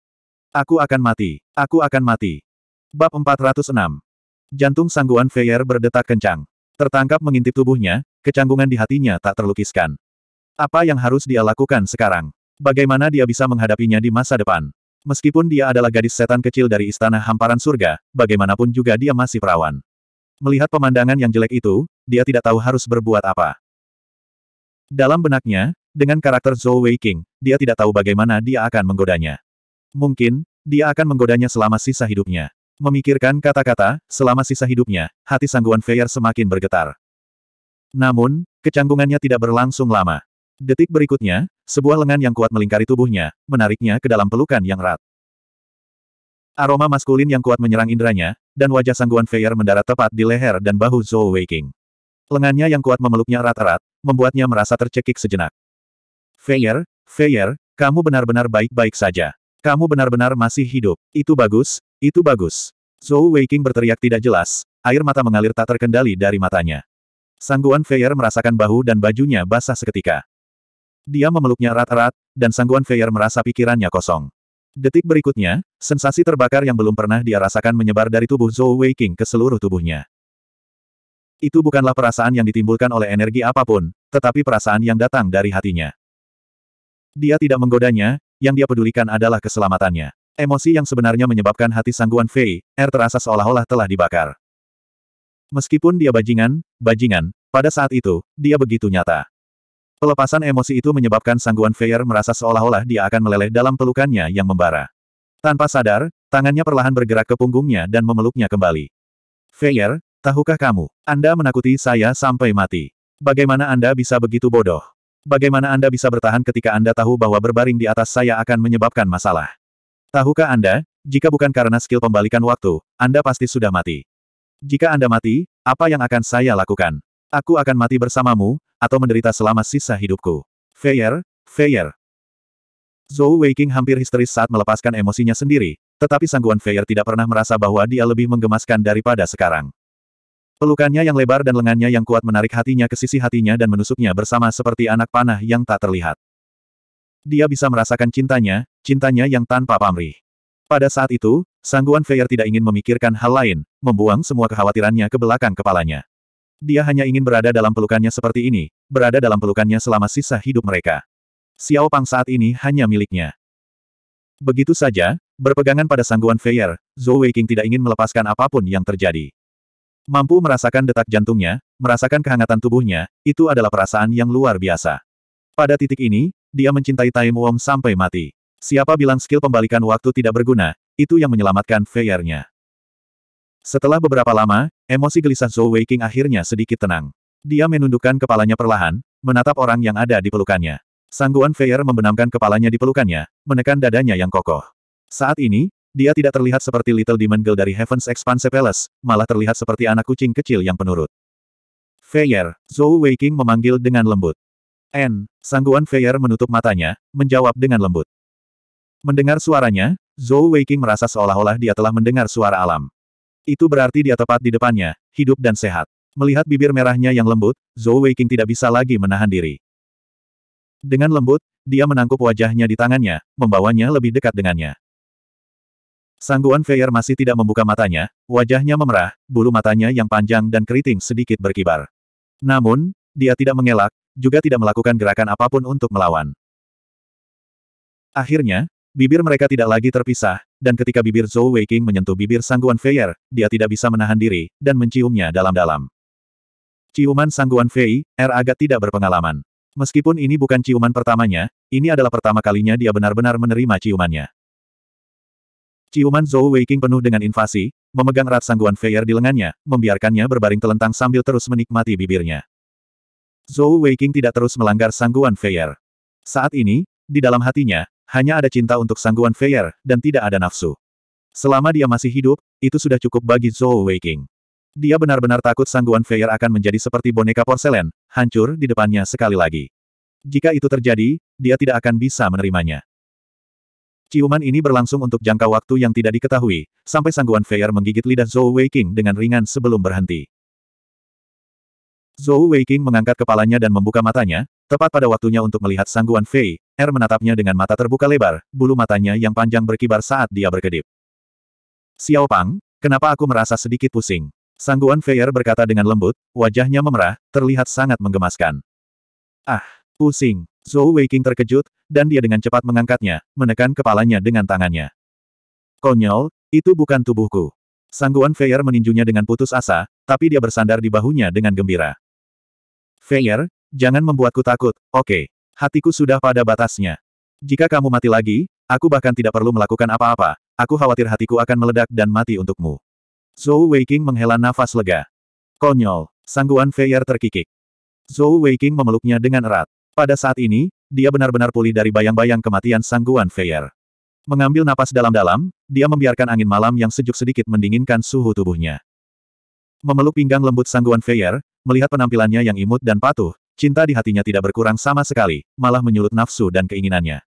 Speaker 1: Aku akan mati, aku akan mati. Bab 406 Jantung Sangguan Feier berdetak kencang. Tertangkap mengintip tubuhnya, kecanggungan di hatinya tak terlukiskan. Apa yang harus dia lakukan sekarang? Bagaimana dia bisa menghadapinya di masa depan? Meskipun dia adalah gadis setan kecil dari istana hamparan surga, bagaimanapun juga dia masih perawan. Melihat pemandangan yang jelek itu, dia tidak tahu harus berbuat apa. Dalam benaknya, dengan karakter Zhou Wei King, dia tidak tahu bagaimana dia akan menggodanya. Mungkin, dia akan menggodanya selama sisa hidupnya. Memikirkan kata-kata, selama sisa hidupnya, hati sangguan Feyer semakin bergetar. Namun, kecanggungannya tidak berlangsung lama. Detik berikutnya, sebuah lengan yang kuat melingkari tubuhnya, menariknya ke dalam pelukan yang erat. Aroma maskulin yang kuat menyerang inderanya, dan wajah sangguan Feier mendarat tepat di leher dan bahu Zhou Weiqing. Lengannya yang kuat memeluknya erat-erat, membuatnya merasa tercekik sejenak. Feier, Feier, kamu benar-benar baik-baik saja. Kamu benar-benar masih hidup. Itu bagus, itu bagus. Zhou Weiqing berteriak tidak jelas, air mata mengalir tak terkendali dari matanya. Sangguan Feier merasakan bahu dan bajunya basah seketika. Dia memeluknya erat-erat, dan Sangguan Feier merasa pikirannya kosong. Detik berikutnya, sensasi terbakar yang belum pernah dia rasakan menyebar dari tubuh Zhou Weiqing ke seluruh tubuhnya. Itu bukanlah perasaan yang ditimbulkan oleh energi apapun, tetapi perasaan yang datang dari hatinya. Dia tidak menggodanya, yang dia pedulikan adalah keselamatannya. Emosi yang sebenarnya menyebabkan hati Sangguan Fei, Er terasa seolah-olah telah dibakar. Meskipun dia bajingan, bajingan, pada saat itu, dia begitu nyata. Pelepasan emosi itu menyebabkan sangguan Feyer merasa seolah-olah dia akan meleleh dalam pelukannya yang membara. Tanpa sadar, tangannya perlahan bergerak ke punggungnya dan memeluknya kembali. Feyer, tahukah kamu? Anda menakuti saya sampai mati. Bagaimana Anda bisa begitu bodoh? Bagaimana Anda bisa bertahan ketika Anda tahu bahwa berbaring di atas saya akan menyebabkan masalah? Tahukah Anda, jika bukan karena skill pembalikan waktu, Anda pasti sudah mati. Jika Anda mati, apa yang akan saya lakukan? Aku akan mati bersamamu, atau menderita selama sisa hidupku. Feir, Feir. Zhou Weiqing hampir histeris saat melepaskan emosinya sendiri, tetapi sangguan Feir tidak pernah merasa bahwa dia lebih menggemaskan daripada sekarang. Pelukannya yang lebar dan lengannya yang kuat menarik hatinya ke sisi hatinya dan menusuknya bersama seperti anak panah yang tak terlihat. Dia bisa merasakan cintanya, cintanya yang tanpa pamrih. Pada saat itu, sangguan Feir tidak ingin memikirkan hal lain, membuang semua kekhawatirannya ke belakang kepalanya. Dia hanya ingin berada dalam pelukannya seperti ini, berada dalam pelukannya selama sisa hidup mereka. Xiao Pang saat ini hanya miliknya. Begitu saja, berpegangan pada sangguan Feier, Zhou Weiqing tidak ingin melepaskan apapun yang terjadi. Mampu merasakan detak jantungnya, merasakan kehangatan tubuhnya, itu adalah perasaan yang luar biasa. Pada titik ini, dia mencintai Tai Wom sampai mati. Siapa bilang skill pembalikan waktu tidak berguna, itu yang menyelamatkan Feiernya. Setelah beberapa lama, emosi gelisah Zhou Weiqing akhirnya sedikit tenang. Dia menundukkan kepalanya perlahan, menatap orang yang ada di pelukannya. Sangguan Feier membenamkan kepalanya di pelukannya, menekan dadanya yang kokoh. Saat ini, dia tidak terlihat seperti Little Demon Girl dari Heaven's Expanse Palace, malah terlihat seperti anak kucing kecil yang penurut. Feier, Zhou Weiqing memanggil dengan lembut. N. Sangguan Feier menutup matanya, menjawab dengan lembut. Mendengar suaranya, Zhou Weiqing merasa seolah-olah dia telah mendengar suara alam. Itu berarti dia tepat di depannya, hidup dan sehat. Melihat bibir merahnya yang lembut, Zhou Weiqing tidak bisa lagi menahan diri. Dengan lembut, dia menangkup wajahnya di tangannya, membawanya lebih dekat dengannya. Sangguan Feier masih tidak membuka matanya, wajahnya memerah, bulu matanya yang panjang dan keriting sedikit berkibar. Namun, dia tidak mengelak, juga tidak melakukan gerakan apapun untuk melawan. Akhirnya, Bibir mereka tidak lagi terpisah, dan ketika bibir Zhou Weiqing menyentuh bibir Sangguan Feier, dia tidak bisa menahan diri, dan menciumnya dalam-dalam. Ciuman Sangguan Fei, R er agak tidak berpengalaman. Meskipun ini bukan ciuman pertamanya, ini adalah pertama kalinya dia benar-benar menerima ciumannya. Ciuman Zhou Weiqing penuh dengan invasi, memegang erat Sangguan Feier di lengannya, membiarkannya berbaring telentang sambil terus menikmati bibirnya. Zhou Weiqing tidak terus melanggar Sangguan Feier. Saat ini, di dalam hatinya, hanya ada cinta untuk sangguan Feier, dan tidak ada nafsu. Selama dia masih hidup, itu sudah cukup bagi Zhou Weiqing. Dia benar-benar takut sangguan Feier akan menjadi seperti boneka porselen, hancur di depannya sekali lagi. Jika itu terjadi, dia tidak akan bisa menerimanya. Ciuman ini berlangsung untuk jangka waktu yang tidak diketahui, sampai sangguan Feier menggigit lidah Zhou Weiqing dengan ringan sebelum berhenti. Zhou Weiqing mengangkat kepalanya dan membuka matanya, tepat pada waktunya untuk melihat sangguan Fei, Er menatapnya dengan mata terbuka lebar, bulu matanya yang panjang berkibar saat dia berkedip. Xiao Pang, kenapa aku merasa sedikit pusing? Sangguan Fei Er berkata dengan lembut, wajahnya memerah, terlihat sangat menggemaskan. Ah, pusing. Zhou Weiqing terkejut, dan dia dengan cepat mengangkatnya, menekan kepalanya dengan tangannya. Konyol, itu bukan tubuhku. Sangguan Feier meninjunya dengan putus asa, tapi dia bersandar di bahunya dengan gembira. Feyer, jangan membuatku takut, oke. Okay. Hatiku sudah pada batasnya. Jika kamu mati lagi, aku bahkan tidak perlu melakukan apa-apa. Aku khawatir hatiku akan meledak dan mati untukmu. Zhou Weiqing menghela nafas lega. Konyol, sangguan Feyer terkikik. Zhou Weiqing memeluknya dengan erat. Pada saat ini, dia benar-benar pulih dari bayang-bayang kematian sangguan Feyer. Mengambil napas dalam-dalam, dia membiarkan angin malam yang sejuk sedikit mendinginkan suhu tubuhnya. Memeluk pinggang lembut sangguan Feyer, Melihat penampilannya yang imut dan patuh, cinta di hatinya tidak berkurang sama sekali, malah menyulut nafsu dan keinginannya.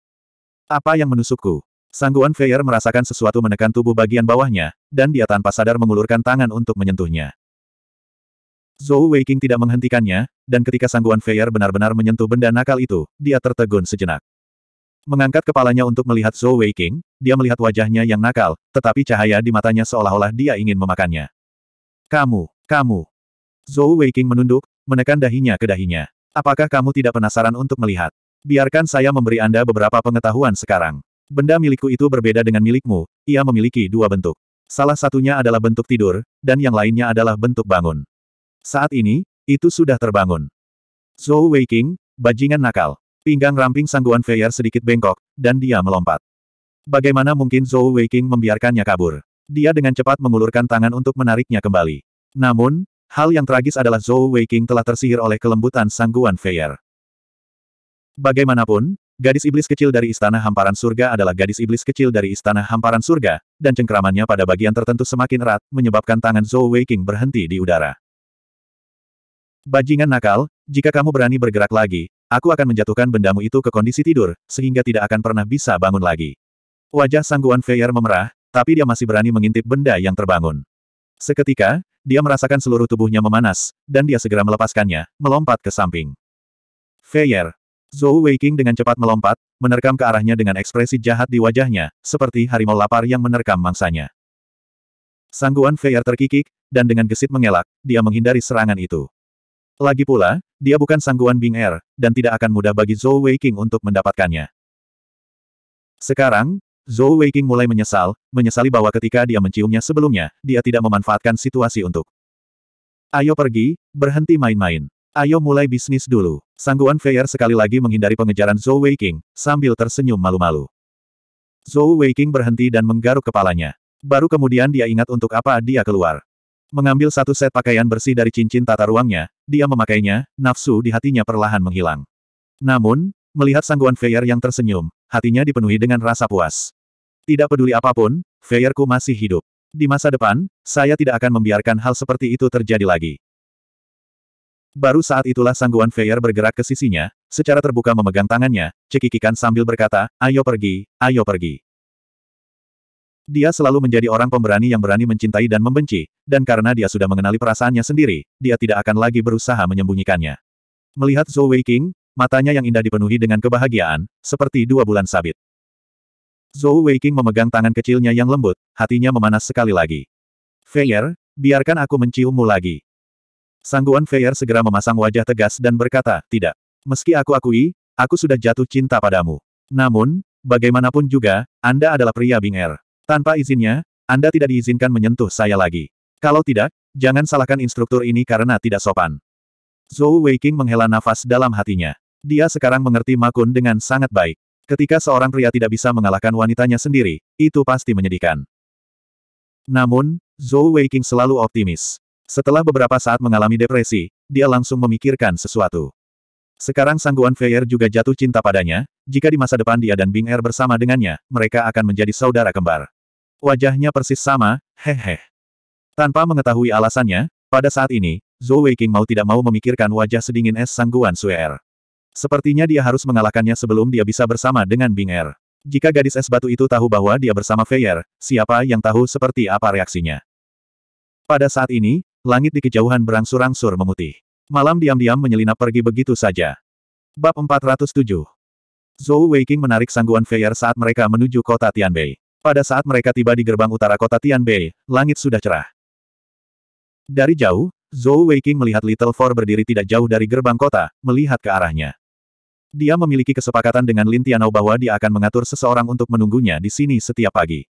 Speaker 1: Apa yang menusukku? Sangguan Feier merasakan sesuatu menekan tubuh bagian bawahnya, dan dia tanpa sadar mengulurkan tangan untuk menyentuhnya. Zhou Weiqing tidak menghentikannya, dan ketika Sangguan Feier benar-benar menyentuh benda nakal itu, dia tertegun sejenak. Mengangkat kepalanya untuk melihat Zhou Weiqing, dia melihat wajahnya yang nakal, tetapi cahaya di matanya seolah-olah dia ingin memakannya. Kamu, kamu, Zhou Weiqing menunduk, menekan dahinya ke dahinya. Apakah kamu tidak penasaran untuk melihat? Biarkan saya memberi Anda beberapa pengetahuan sekarang. Benda milikku itu berbeda dengan milikmu, ia memiliki dua bentuk. Salah satunya adalah bentuk tidur, dan yang lainnya adalah bentuk bangun. Saat ini, itu sudah terbangun. Zhou Weiqing, bajingan nakal. Pinggang ramping sangguan Feier sedikit bengkok, dan dia melompat. Bagaimana mungkin Zhou Weiqing membiarkannya kabur? Dia dengan cepat mengulurkan tangan untuk menariknya kembali. Namun, Hal yang tragis adalah Zhou Weiqing telah tersihir oleh kelembutan sangguan Feier. Bagaimanapun, gadis iblis kecil dari Istana Hamparan Surga adalah gadis iblis kecil dari Istana Hamparan Surga, dan cengkramannya pada bagian tertentu semakin erat, menyebabkan tangan Zhou Weiqing berhenti di udara. Bajingan nakal, jika kamu berani bergerak lagi, aku akan menjatuhkan bendamu itu ke kondisi tidur, sehingga tidak akan pernah bisa bangun lagi. Wajah sangguan Feier memerah, tapi dia masih berani mengintip benda yang terbangun. Seketika, dia merasakan seluruh tubuhnya memanas, dan dia segera melepaskannya, melompat ke samping. Feier, Zhou Weiqing dengan cepat melompat, menerkam ke arahnya dengan ekspresi jahat di wajahnya, seperti harimau lapar yang menerkam mangsanya. Sangguan Feier terkikik, dan dengan gesit mengelak, dia menghindari serangan itu. Lagi pula, dia bukan sangguan Bing Er, dan tidak akan mudah bagi Zhou Weiqing untuk mendapatkannya. Sekarang, Zhou Weiqing mulai menyesal, menyesali bahwa ketika dia menciumnya sebelumnya, dia tidak memanfaatkan situasi untuk Ayo pergi, berhenti main-main. Ayo mulai bisnis dulu. Sangguan Feier sekali lagi menghindari pengejaran Zhou Weiqing, sambil tersenyum malu-malu. Zhou Weiqing berhenti dan menggaruk kepalanya. Baru kemudian dia ingat untuk apa dia keluar. Mengambil satu set pakaian bersih dari cincin tata ruangnya, dia memakainya, nafsu di hatinya perlahan menghilang. Namun, melihat Sangguan Feier yang tersenyum, hatinya dipenuhi dengan rasa puas. Tidak peduli apapun, Feyerku masih hidup. Di masa depan, saya tidak akan membiarkan hal seperti itu terjadi lagi. Baru saat itulah sangguan Feyer bergerak ke sisinya, secara terbuka memegang tangannya, cekikikan sambil berkata, ayo pergi, ayo pergi. Dia selalu menjadi orang pemberani yang berani mencintai dan membenci, dan karena dia sudah mengenali perasaannya sendiri, dia tidak akan lagi berusaha menyembunyikannya. Melihat Zhou King matanya yang indah dipenuhi dengan kebahagiaan, seperti dua bulan sabit. Zhou Weiqing memegang tangan kecilnya yang lembut, hatinya memanas sekali lagi. Feier, biarkan aku menciummu lagi. Sangguan Feier segera memasang wajah tegas dan berkata, tidak. Meski aku akui, aku sudah jatuh cinta padamu. Namun, bagaimanapun juga, Anda adalah pria binger. Tanpa izinnya, Anda tidak diizinkan menyentuh saya lagi. Kalau tidak, jangan salahkan instruktur ini karena tidak sopan. Zhou Weiqing menghela nafas dalam hatinya. Dia sekarang mengerti Makun dengan sangat baik. Ketika seorang pria tidak bisa mengalahkan wanitanya sendiri, itu pasti menyedihkan. Namun, Zhou Weiqing selalu optimis. Setelah beberapa saat mengalami depresi, dia langsung memikirkan sesuatu. Sekarang Sangguan Feier juga jatuh cinta padanya, jika di masa depan dia dan Bing Er bersama dengannya, mereka akan menjadi saudara kembar. Wajahnya persis sama, hehe. Tanpa mengetahui alasannya, pada saat ini, Zhou Weiqing mau tidak mau memikirkan wajah sedingin es sangguan Suer. Sepertinya dia harus mengalahkannya sebelum dia bisa bersama dengan Bing Er. Jika gadis es batu itu tahu bahwa dia bersama Feier, siapa yang tahu seperti apa reaksinya. Pada saat ini, langit di kejauhan berangsur-angsur memutih. Malam diam-diam menyelinap pergi begitu saja. Bab 407 Zhou Weiqing menarik sangguan Feier saat mereka menuju kota Tianbei. Pada saat mereka tiba di gerbang utara kota Tianbei, langit sudah cerah. Dari jauh, Zhou Weiqing melihat Little Four berdiri tidak jauh dari gerbang kota, melihat ke arahnya. Dia memiliki kesepakatan dengan Lin Tianao bahwa dia akan mengatur seseorang untuk menunggunya di sini setiap pagi.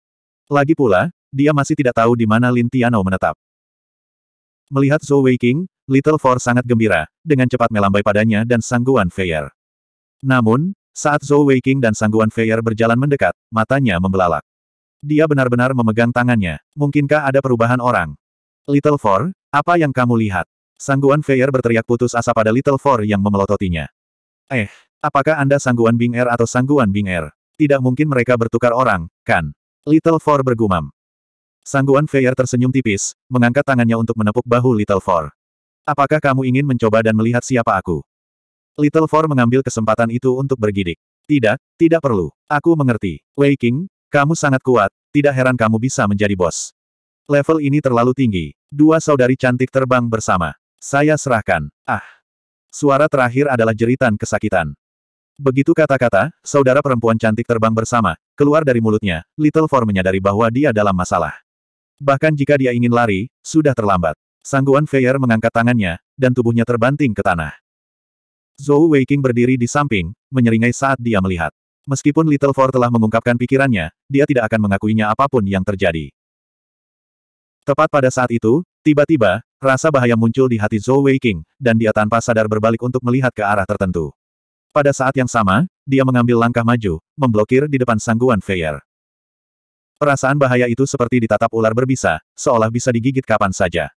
Speaker 1: Lagi pula, dia masih tidak tahu di mana Lin Tianao menetap. Melihat Zhou Weiqing, Little Four sangat gembira, dengan cepat melambai padanya dan sangguan Feier. Namun, saat Zhou Weiqing dan sangguan Feier berjalan mendekat, matanya membelalak. Dia benar-benar memegang tangannya. Mungkinkah ada perubahan orang? Little Four, apa yang kamu lihat? Sangguan Feier berteriak putus asa pada Little Four yang memelototinya. Eh, apakah Anda Sangguan Bing Er atau Sangguan Bing Er? Tidak mungkin mereka bertukar orang, kan? Little Four bergumam. Sangguan Feier tersenyum tipis, mengangkat tangannya untuk menepuk bahu Little Four. Apakah kamu ingin mencoba dan melihat siapa aku? Little Four mengambil kesempatan itu untuk bergidik. Tidak, tidak perlu. Aku mengerti. Wei King, kamu sangat kuat, tidak heran kamu bisa menjadi bos. Level ini terlalu tinggi. Dua saudari cantik terbang bersama. Saya serahkan. Ah. Suara terakhir adalah jeritan kesakitan. Begitu kata-kata, saudara perempuan cantik terbang bersama, keluar dari mulutnya, Little Four menyadari bahwa dia dalam masalah. Bahkan jika dia ingin lari, sudah terlambat. Sangguan Feyer mengangkat tangannya, dan tubuhnya terbanting ke tanah. Zhou Weiking berdiri di samping, menyeringai saat dia melihat. Meskipun Little Four telah mengungkapkan pikirannya, dia tidak akan mengakuinya apapun yang terjadi. Tepat pada saat itu, tiba-tiba, rasa bahaya muncul di hati Zhou Wei King, dan dia tanpa sadar berbalik untuk melihat ke arah tertentu. Pada saat yang sama, dia mengambil langkah maju, memblokir di depan sangguan Feier. Perasaan bahaya itu seperti ditatap ular berbisa, seolah bisa digigit kapan saja.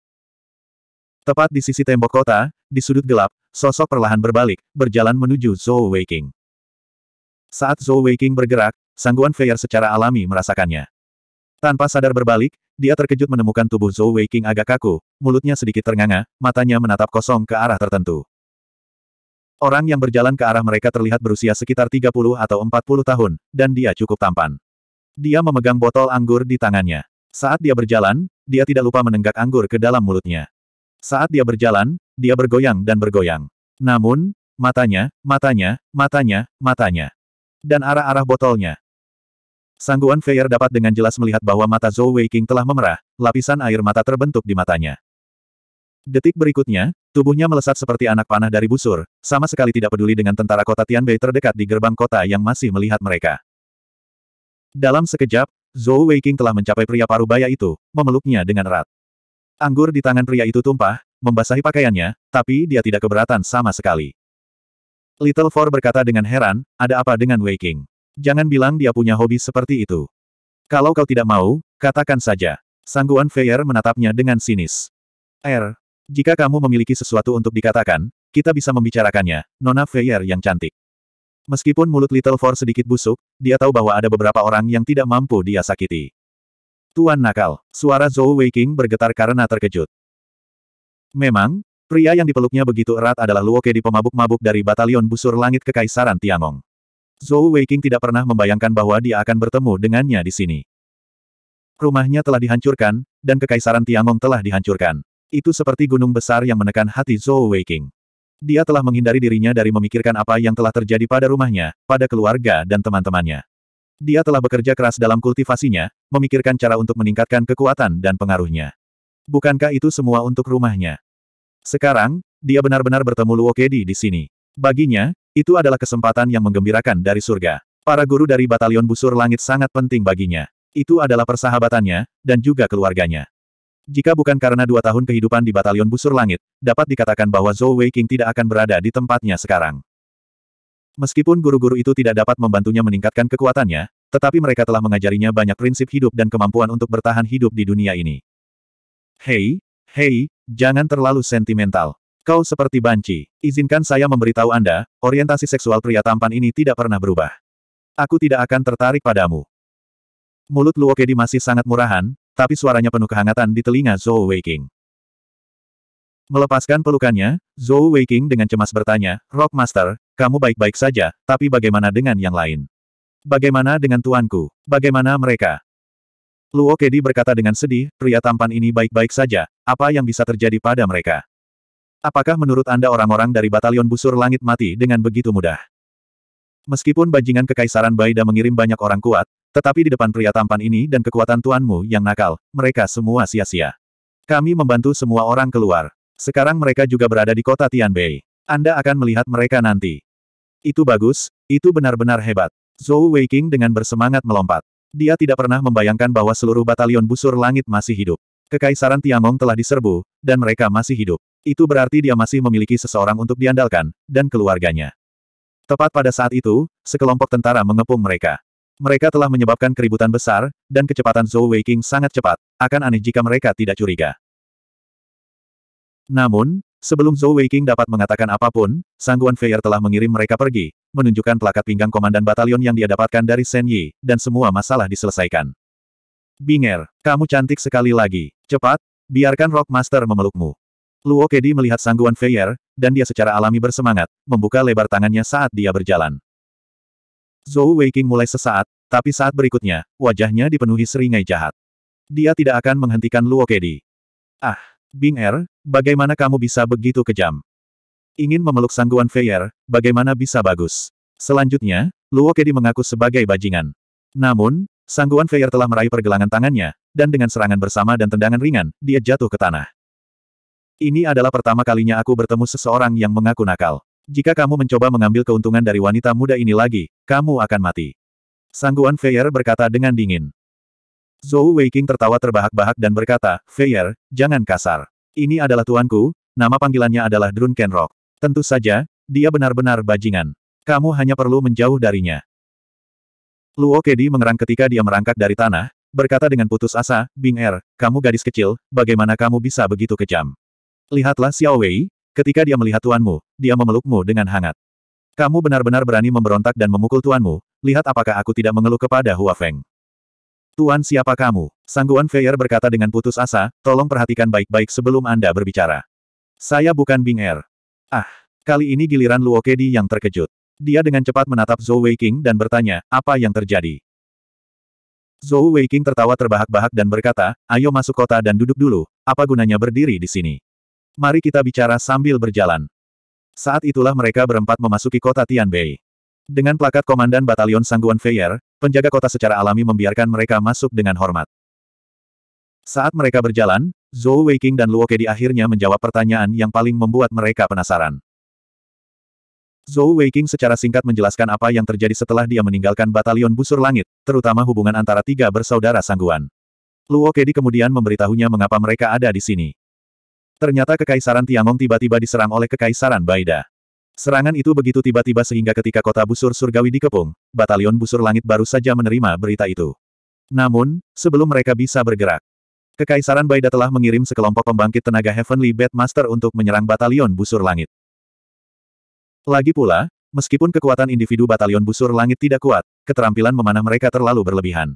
Speaker 1: Tepat di sisi tembok kota, di sudut gelap, sosok perlahan berbalik, berjalan menuju Zhou King. Saat Zhou King bergerak, sangguan Feier secara alami merasakannya. Tanpa sadar berbalik, dia terkejut menemukan tubuh Zhou Weiqing agak kaku, mulutnya sedikit ternganga, matanya menatap kosong ke arah tertentu. Orang yang berjalan ke arah mereka terlihat berusia sekitar 30 atau 40 tahun, dan dia cukup tampan. Dia memegang botol anggur di tangannya. Saat dia berjalan, dia tidak lupa menenggak anggur ke dalam mulutnya. Saat dia berjalan, dia bergoyang dan bergoyang. Namun, matanya, matanya, matanya, matanya. Dan arah-arah botolnya, Sangguan Feier dapat dengan jelas melihat bahwa mata Zhou Weiqing telah memerah, lapisan air mata terbentuk di matanya. Detik berikutnya, tubuhnya melesat seperti anak panah dari busur, sama sekali tidak peduli dengan tentara kota Tianbei terdekat di gerbang kota yang masih melihat mereka. Dalam sekejap, Zhou Weiqing telah mencapai pria parubaya itu, memeluknya dengan erat. Anggur di tangan pria itu tumpah, membasahi pakaiannya, tapi dia tidak keberatan sama sekali. Little Four berkata dengan heran, ada apa dengan Wei King? Jangan bilang dia punya hobi seperti itu. Kalau kau tidak mau, katakan saja. Sangguan Feyer menatapnya dengan sinis. Er, jika kamu memiliki sesuatu untuk dikatakan, kita bisa membicarakannya, Nona Feyer yang cantik. Meskipun mulut Little Four sedikit busuk, dia tahu bahwa ada beberapa orang yang tidak mampu dia sakiti. Tuan nakal, suara Zhou Weiqing bergetar karena terkejut. Memang, pria yang dipeluknya begitu erat adalah Luoke di pemabuk-mabuk dari batalion busur langit Kekaisaran Tiangong. Zhou Weiqing tidak pernah membayangkan bahwa dia akan bertemu dengannya di sini. Rumahnya telah dihancurkan, dan kekaisaran Tiangong telah dihancurkan. Itu seperti gunung besar yang menekan hati Zhou Weiqing. Dia telah menghindari dirinya dari memikirkan apa yang telah terjadi pada rumahnya, pada keluarga dan teman-temannya. Dia telah bekerja keras dalam kultivasinya, memikirkan cara untuk meningkatkan kekuatan dan pengaruhnya. Bukankah itu semua untuk rumahnya? Sekarang, dia benar-benar bertemu Luo Kedi di sini. Baginya, itu adalah kesempatan yang menggembirakan dari surga. Para guru dari batalion busur langit sangat penting baginya. Itu adalah persahabatannya, dan juga keluarganya. Jika bukan karena dua tahun kehidupan di batalion busur langit, dapat dikatakan bahwa Zhou Weiqing tidak akan berada di tempatnya sekarang. Meskipun guru-guru itu tidak dapat membantunya meningkatkan kekuatannya, tetapi mereka telah mengajarinya banyak prinsip hidup dan kemampuan untuk bertahan hidup di dunia ini. Hei, hei, jangan terlalu sentimental. Kau seperti banci. Izinkan saya memberitahu Anda, orientasi seksual pria tampan ini tidak pernah berubah. Aku tidak akan tertarik padamu. Mulut Luo Kedi masih sangat murahan, tapi suaranya penuh kehangatan di telinga Zhou Weiking. Melepaskan pelukannya, Zhou Weiking dengan cemas bertanya, Rock Master, kamu baik-baik saja, tapi bagaimana dengan yang lain? Bagaimana dengan tuanku? Bagaimana mereka? Luo Kedi berkata dengan sedih, pria tampan ini baik-baik saja, apa yang bisa terjadi pada mereka? Apakah menurut Anda orang-orang dari Batalion Busur Langit mati dengan begitu mudah? Meskipun bajingan Kekaisaran Baida mengirim banyak orang kuat, tetapi di depan pria tampan ini dan kekuatan tuanmu yang nakal, mereka semua sia-sia. Kami membantu semua orang keluar. Sekarang mereka juga berada di kota Tianbei. Anda akan melihat mereka nanti. Itu bagus, itu benar-benar hebat. Zhou Weiqing dengan bersemangat melompat. Dia tidak pernah membayangkan bahwa seluruh batalion busur langit masih hidup. Kekaisaran Tiangong telah diserbu, dan mereka masih hidup. Itu berarti dia masih memiliki seseorang untuk diandalkan, dan keluarganya. Tepat pada saat itu, sekelompok tentara mengepung mereka. Mereka telah menyebabkan keributan besar, dan kecepatan Zhou Weiqing sangat cepat. Akan aneh jika mereka tidak curiga. Namun, sebelum Zhou Weiqing dapat mengatakan apapun, Sangguan Feier telah mengirim mereka pergi, menunjukkan plakat pinggang komandan batalion yang dia dapatkan dari Shen Yi, dan semua masalah diselesaikan. Binger, kamu cantik sekali lagi. Cepat, biarkan Rockmaster memelukmu. Luo Kedi melihat sangguan Feier, dan dia secara alami bersemangat, membuka lebar tangannya saat dia berjalan. Zhou Weiqing mulai sesaat, tapi saat berikutnya, wajahnya dipenuhi seringai jahat. Dia tidak akan menghentikan Luo Kedi. Ah, Bing Er, bagaimana kamu bisa begitu kejam? Ingin memeluk sangguan Feier, bagaimana bisa bagus? Selanjutnya, Luo Kedi mengaku sebagai bajingan. Namun, sangguan Feier telah meraih pergelangan tangannya, dan dengan serangan bersama dan tendangan ringan, dia jatuh ke tanah. Ini adalah pertama kalinya aku bertemu seseorang yang mengaku nakal. Jika kamu mencoba mengambil keuntungan dari wanita muda ini lagi, kamu akan mati. Sangguan Feyer berkata dengan dingin. Zhou Weiqing tertawa terbahak-bahak dan berkata, Feyer, jangan kasar. Ini adalah tuanku, nama panggilannya adalah Drun Kenrock. Tentu saja, dia benar-benar bajingan. Kamu hanya perlu menjauh darinya. Luo Kedi mengerang ketika dia merangkak dari tanah, berkata dengan putus asa, Bing Er, kamu gadis kecil, bagaimana kamu bisa begitu kejam? Lihatlah Xiao Wei, ketika dia melihat tuanmu, dia memelukmu dengan hangat. Kamu benar-benar berani memberontak dan memukul tuanmu, lihat apakah aku tidak mengeluh kepada Hua Feng. Tuan siapa kamu? Sangguan Feier berkata dengan putus asa, tolong perhatikan baik-baik sebelum Anda berbicara. Saya bukan Bing Er. Ah, kali ini giliran Luo Kedi yang terkejut. Dia dengan cepat menatap Zhou Weiqing dan bertanya, apa yang terjadi? Zhou Weiqing tertawa terbahak-bahak dan berkata, ayo masuk kota dan duduk dulu, apa gunanya berdiri di sini? Mari kita bicara sambil berjalan. Saat itulah mereka berempat memasuki kota Tianbei. Dengan plakat Komandan Batalion Sangguan Feier, penjaga kota secara alami membiarkan mereka masuk dengan hormat. Saat mereka berjalan, Zhou Weiqing dan Luo Kedi akhirnya menjawab pertanyaan yang paling membuat mereka penasaran. Zhou Weiqing secara singkat menjelaskan apa yang terjadi setelah dia meninggalkan batalion busur langit, terutama hubungan antara tiga bersaudara sangguan. Luo Kedi kemudian memberitahunya mengapa mereka ada di sini. Ternyata Kekaisaran Tiangong tiba-tiba diserang oleh Kekaisaran Baida. Serangan itu begitu tiba-tiba sehingga ketika kota busur surgawi dikepung, batalion busur langit baru saja menerima berita itu. Namun, sebelum mereka bisa bergerak, Kekaisaran Baida telah mengirim sekelompok pembangkit tenaga Heavenly Batmaster untuk menyerang batalion busur langit. Lagi pula, meskipun kekuatan individu batalion busur langit tidak kuat, keterampilan memanah mereka terlalu berlebihan.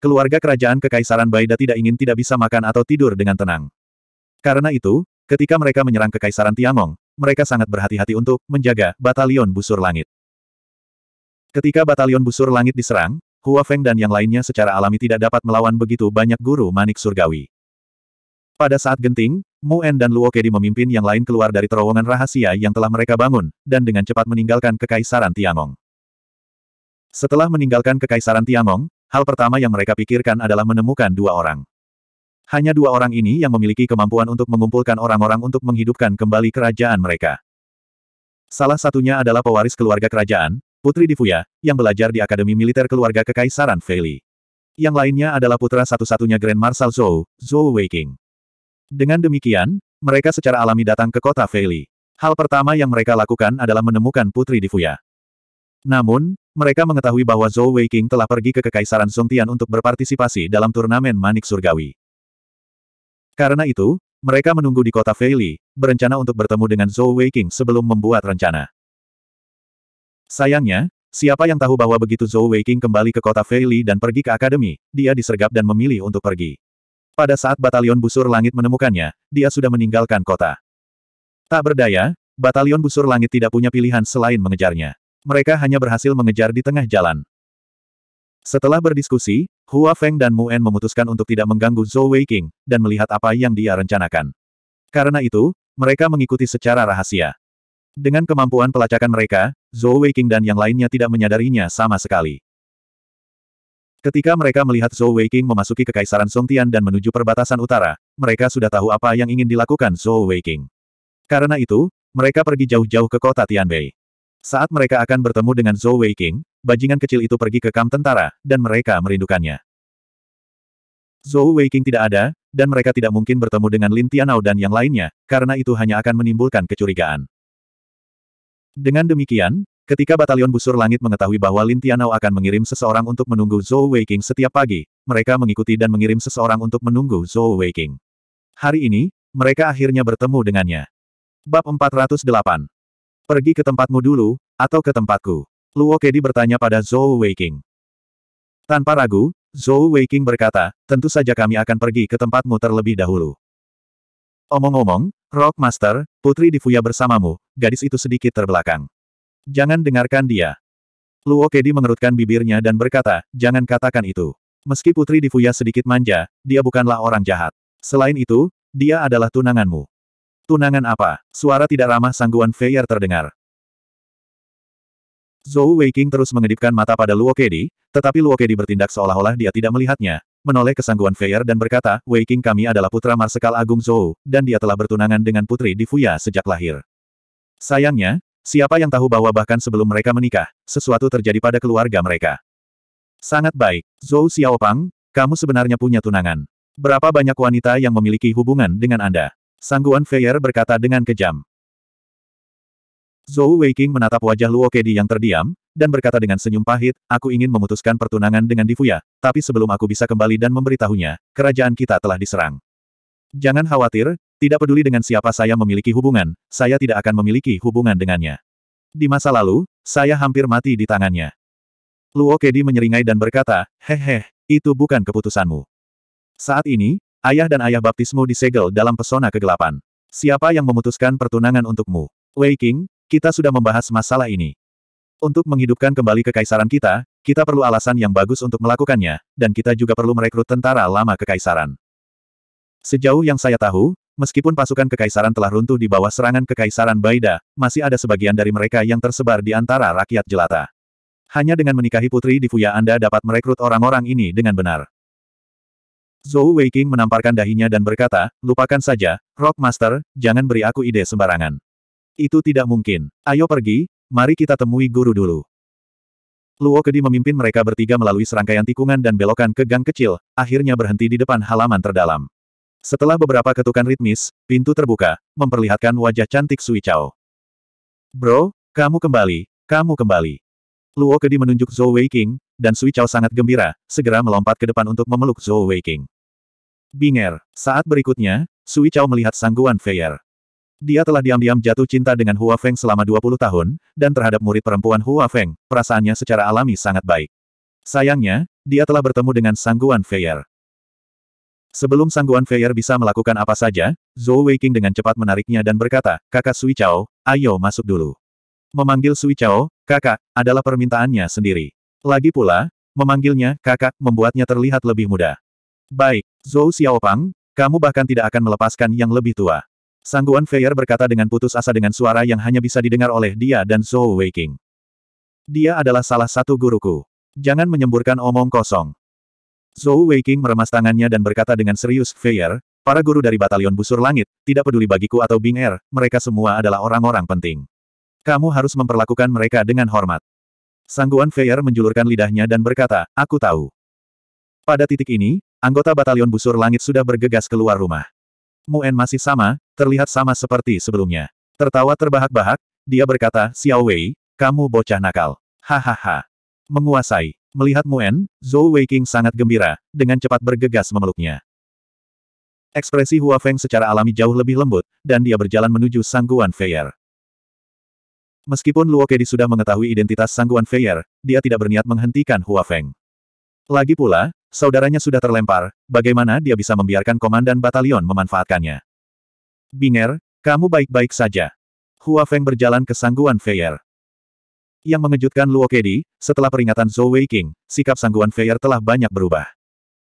Speaker 1: Keluarga kerajaan Kekaisaran Baida tidak ingin tidak bisa makan atau tidur dengan tenang. Karena itu, ketika mereka menyerang ke Kekaisaran Tiangong, mereka sangat berhati-hati untuk menjaga batalion busur langit. Ketika batalion busur langit diserang, Hua Feng dan yang lainnya secara alami tidak dapat melawan begitu banyak guru manik surgawi. Pada saat genting, Muen dan Luo Kedi memimpin yang lain keluar dari terowongan rahasia yang telah mereka bangun, dan dengan cepat meninggalkan Kekaisaran Tiangong. Setelah meninggalkan Kekaisaran Tiangong, hal pertama yang mereka pikirkan adalah menemukan dua orang. Hanya dua orang ini yang memiliki kemampuan untuk mengumpulkan orang-orang untuk menghidupkan kembali kerajaan mereka. Salah satunya adalah pewaris keluarga kerajaan, Putri Difuya yang belajar di Akademi Militer Keluarga Kekaisaran Feili. Yang lainnya adalah putra satu-satunya Grand Marshal Zhou, Zhou Weiking. Dengan demikian, mereka secara alami datang ke kota Feili. Hal pertama yang mereka lakukan adalah menemukan Putri Difuya. Namun, mereka mengetahui bahwa Zhou Weiking telah pergi ke Kekaisaran Songtian untuk berpartisipasi dalam turnamen Manik Surgawi. Karena itu, mereka menunggu di kota Feili, berencana untuk bertemu dengan Zhou Weiqing sebelum membuat rencana. Sayangnya, siapa yang tahu bahwa begitu Zhou Weiqing kembali ke kota Feili dan pergi ke akademi, dia disergap dan memilih untuk pergi. Pada saat batalion busur langit menemukannya, dia sudah meninggalkan kota. Tak berdaya, batalion busur langit tidak punya pilihan selain mengejarnya. Mereka hanya berhasil mengejar di tengah jalan. Setelah berdiskusi, Hua Feng dan Muen memutuskan untuk tidak mengganggu Zhou Wei Weiqing, dan melihat apa yang dia rencanakan. Karena itu, mereka mengikuti secara rahasia. Dengan kemampuan pelacakan mereka, Zhou Wei Weiqing dan yang lainnya tidak menyadarinya sama sekali. Ketika mereka melihat Zhou Wei Weiqing memasuki Kekaisaran Songtian dan menuju perbatasan utara, mereka sudah tahu apa yang ingin dilakukan Zhou Wei Weiqing. Karena itu, mereka pergi jauh-jauh ke kota Tianbei. Saat mereka akan bertemu dengan Zhou Wei Weiqing, bajingan kecil itu pergi ke kamp tentara, dan mereka merindukannya. Zhou Weiqing tidak ada, dan mereka tidak mungkin bertemu dengan Lin Tianao dan yang lainnya, karena itu hanya akan menimbulkan kecurigaan. Dengan demikian, ketika batalion busur langit mengetahui bahwa Lin Tianao akan mengirim seseorang untuk menunggu Zhou Weiqing setiap pagi, mereka mengikuti dan mengirim seseorang untuk menunggu Zhou Weiqing. Hari ini, mereka akhirnya bertemu dengannya. Bab 408 Pergi ke tempatmu dulu, atau ke tempatku. Luo Kedi bertanya pada Zhou Weiking. Tanpa ragu, Zhou Weiking berkata, tentu saja kami akan pergi ke tempatmu terlebih dahulu. Omong-omong, Rock Master, putri Difuya bersamamu, gadis itu sedikit terbelakang. Jangan dengarkan dia. Luo Kedi mengerutkan bibirnya dan berkata, jangan katakan itu. Meski putri Difuya sedikit manja, dia bukanlah orang jahat. Selain itu, dia adalah tunanganmu. Tunangan apa? Suara tidak ramah sangguan Feyer terdengar. Zhou Weiqing terus mengedipkan mata pada Luo Kedi, tetapi Luo Kedi bertindak seolah-olah dia tidak melihatnya, menoleh ke Feier dan berkata, Weiqing kami adalah putra Marsekal Agung Zhou, dan dia telah bertunangan dengan putri Difuya sejak lahir. Sayangnya, siapa yang tahu bahwa bahkan sebelum mereka menikah, sesuatu terjadi pada keluarga mereka. Sangat baik, Zhou Xiaopang, kamu sebenarnya punya tunangan. Berapa banyak wanita yang memiliki hubungan dengan Anda? Sangguan Feier berkata dengan kejam. Zhou Weiqing menatap wajah Luo Kedi yang terdiam, dan berkata dengan senyum pahit, aku ingin memutuskan pertunangan dengan Difuya, tapi sebelum aku bisa kembali dan memberitahunya, kerajaan kita telah diserang. Jangan khawatir, tidak peduli dengan siapa saya memiliki hubungan, saya tidak akan memiliki hubungan dengannya. Di masa lalu, saya hampir mati di tangannya. Luo Kedi menyeringai dan berkata, hehe, itu bukan keputusanmu. Saat ini, ayah dan ayah baptismu disegel dalam pesona kegelapan. Siapa yang memutuskan pertunangan untukmu? Wei King, kita sudah membahas masalah ini. Untuk menghidupkan kembali kekaisaran kita, kita perlu alasan yang bagus untuk melakukannya, dan kita juga perlu merekrut tentara lama kekaisaran. Sejauh yang saya tahu, meskipun pasukan kekaisaran telah runtuh di bawah serangan kekaisaran Baida, masih ada sebagian dari mereka yang tersebar di antara rakyat jelata. Hanya dengan menikahi putri di Fuya Anda dapat merekrut orang-orang ini dengan benar. Zhou Weiqing menamparkan dahinya dan berkata, lupakan saja, Rockmaster, jangan beri aku ide sembarangan. Itu tidak mungkin. Ayo pergi, mari kita temui guru dulu. Luo Kedi memimpin mereka bertiga melalui serangkaian tikungan dan belokan ke gang kecil, akhirnya berhenti di depan halaman terdalam. Setelah beberapa ketukan ritmis, pintu terbuka, memperlihatkan wajah cantik Sui Chao. Bro, kamu kembali, kamu kembali. Luo Kedi menunjuk Zhou Weiqing, dan Sui Chao sangat gembira, segera melompat ke depan untuk memeluk Zhou Weiqing. Binger, saat berikutnya, Sui Chao melihat sangguan Feier. Dia telah diam-diam jatuh cinta dengan Hua Feng selama 20 tahun, dan terhadap murid perempuan Hua Feng, perasaannya secara alami sangat baik. Sayangnya, dia telah bertemu dengan Sangguan Feier. Sebelum Sangguan Feier bisa melakukan apa saja, Zhou Weiqing dengan cepat menariknya dan berkata, kakak Sui Chao, ayo masuk dulu. Memanggil Sui Chao, kakak, adalah permintaannya sendiri. Lagi pula, memanggilnya, kakak, membuatnya terlihat lebih muda. Baik, Zhou Xiaopang, kamu bahkan tidak akan melepaskan yang lebih tua. Sangguan Feier berkata dengan putus asa dengan suara yang hanya bisa didengar oleh dia dan Zhou Weiking. Dia adalah salah satu guruku. Jangan menyemburkan omong kosong. Zhou Weiking meremas tangannya dan berkata dengan serius, Feier, para guru dari Batalion Busur Langit, tidak peduli bagiku atau Bing Er, mereka semua adalah orang-orang penting. Kamu harus memperlakukan mereka dengan hormat. Sangguan Feier menjulurkan lidahnya dan berkata, aku tahu. Pada titik ini, anggota Batalion Busur Langit sudah bergegas keluar rumah. Muen masih sama, terlihat sama seperti sebelumnya. Tertawa terbahak-bahak, dia berkata, Xiao Wei, kamu bocah nakal. Hahaha. Menguasai. Melihat Muen, Zhou Weiqing sangat gembira, dengan cepat bergegas memeluknya. Ekspresi Hua Feng secara alami jauh lebih lembut, dan dia berjalan menuju Sangguan Feier. Meskipun Luo Kedi sudah mengetahui identitas Sangguan Feier, dia tidak berniat menghentikan Hua Feng. Lagi pula, Saudaranya sudah terlempar, bagaimana dia bisa membiarkan komandan batalion memanfaatkannya? Binger, kamu baik-baik saja. Hua Feng berjalan ke sangguan Feier. Yang mengejutkan Luo Kedi, setelah peringatan Zhou Wei King, sikap sangguan Feier telah banyak berubah.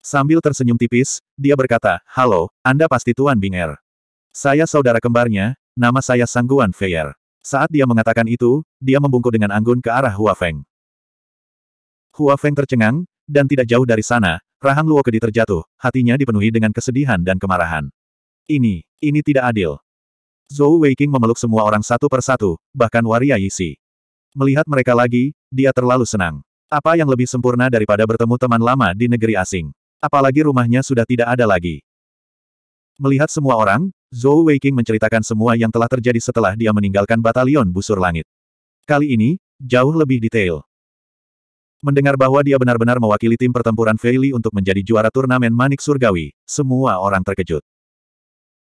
Speaker 1: Sambil tersenyum tipis, dia berkata, Halo, Anda pasti Tuan Binger. Saya saudara kembarnya, nama saya sangguan Feier. Saat dia mengatakan itu, dia membungkuk dengan anggun ke arah Hua Feng. Hua Feng tercengang, dan tidak jauh dari sana, rahang Luo Kedi terjatuh, hatinya dipenuhi dengan kesedihan dan kemarahan. Ini, ini tidak adil. Zhou Weiqing memeluk semua orang satu persatu, bahkan waria Yisi. Melihat mereka lagi, dia terlalu senang. Apa yang lebih sempurna daripada bertemu teman lama di negeri asing? Apalagi rumahnya sudah tidak ada lagi. Melihat semua orang, Zhou Weiqing menceritakan semua yang telah terjadi setelah dia meninggalkan batalion busur langit. Kali ini, jauh lebih detail. Mendengar bahwa dia benar-benar mewakili tim pertempuran Feili untuk menjadi juara turnamen Manik Surgawi, semua orang terkejut.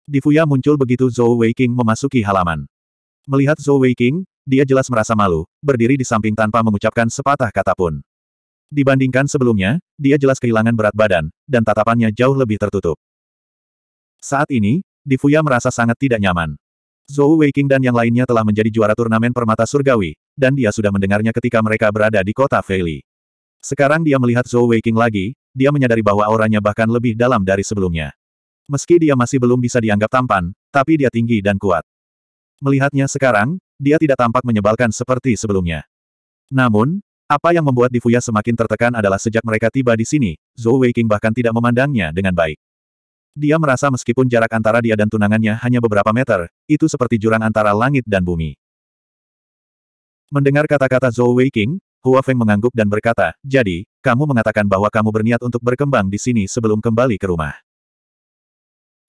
Speaker 1: Di Fuya muncul begitu Zhou Weiqing memasuki halaman. Melihat Zhou Weiqing, dia jelas merasa malu, berdiri di samping tanpa mengucapkan sepatah kata pun. Dibandingkan sebelumnya, dia jelas kehilangan berat badan, dan tatapannya jauh lebih tertutup. Saat ini, Di Fuya merasa sangat tidak nyaman. Zhou Weiqing dan yang lainnya telah menjadi juara turnamen permata surgawi, dan dia sudah mendengarnya ketika mereka berada di kota Feili. Sekarang dia melihat Zhou Weiqing lagi, dia menyadari bahwa auranya bahkan lebih dalam dari sebelumnya. Meski dia masih belum bisa dianggap tampan, tapi dia tinggi dan kuat. Melihatnya sekarang, dia tidak tampak menyebalkan seperti sebelumnya. Namun, apa yang membuat Difuya semakin tertekan adalah sejak mereka tiba di sini, Zhou Weiqing bahkan tidak memandangnya dengan baik. Dia merasa meskipun jarak antara dia dan tunangannya hanya beberapa meter, itu seperti jurang antara langit dan bumi. Mendengar kata-kata Zhou Weiqing, Hua Feng mengangguk dan berkata, Jadi, kamu mengatakan bahwa kamu berniat untuk berkembang di sini sebelum kembali ke rumah.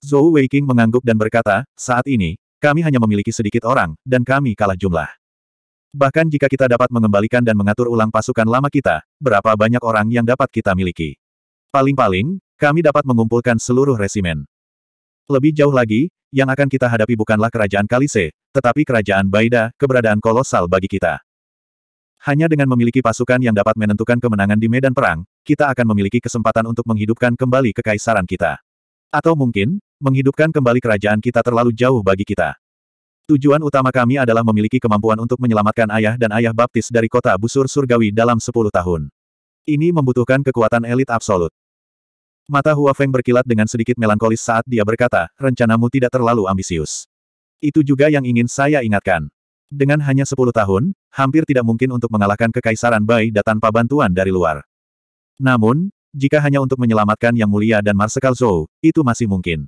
Speaker 1: Zhou Weiqing mengangguk dan berkata, Saat ini, kami hanya memiliki sedikit orang, dan kami kalah jumlah. Bahkan jika kita dapat mengembalikan dan mengatur ulang pasukan lama kita, berapa banyak orang yang dapat kita miliki? Paling-paling, kami dapat mengumpulkan seluruh resimen. Lebih jauh lagi, yang akan kita hadapi bukanlah kerajaan Kalise, tetapi kerajaan Baida, keberadaan kolosal bagi kita. Hanya dengan memiliki pasukan yang dapat menentukan kemenangan di medan perang, kita akan memiliki kesempatan untuk menghidupkan kembali kekaisaran kita. Atau mungkin, menghidupkan kembali kerajaan kita terlalu jauh bagi kita. Tujuan utama kami adalah memiliki kemampuan untuk menyelamatkan ayah dan ayah baptis dari kota busur surgawi dalam 10 tahun. Ini membutuhkan kekuatan elit absolut. Mata Hua Feng berkilat dengan sedikit melankolis saat dia berkata, rencanamu tidak terlalu ambisius. Itu juga yang ingin saya ingatkan. Dengan hanya sepuluh tahun, hampir tidak mungkin untuk mengalahkan kekaisaran Bai Da tanpa bantuan dari luar. Namun, jika hanya untuk menyelamatkan Yang Mulia dan Marsekal Zhou, itu masih mungkin.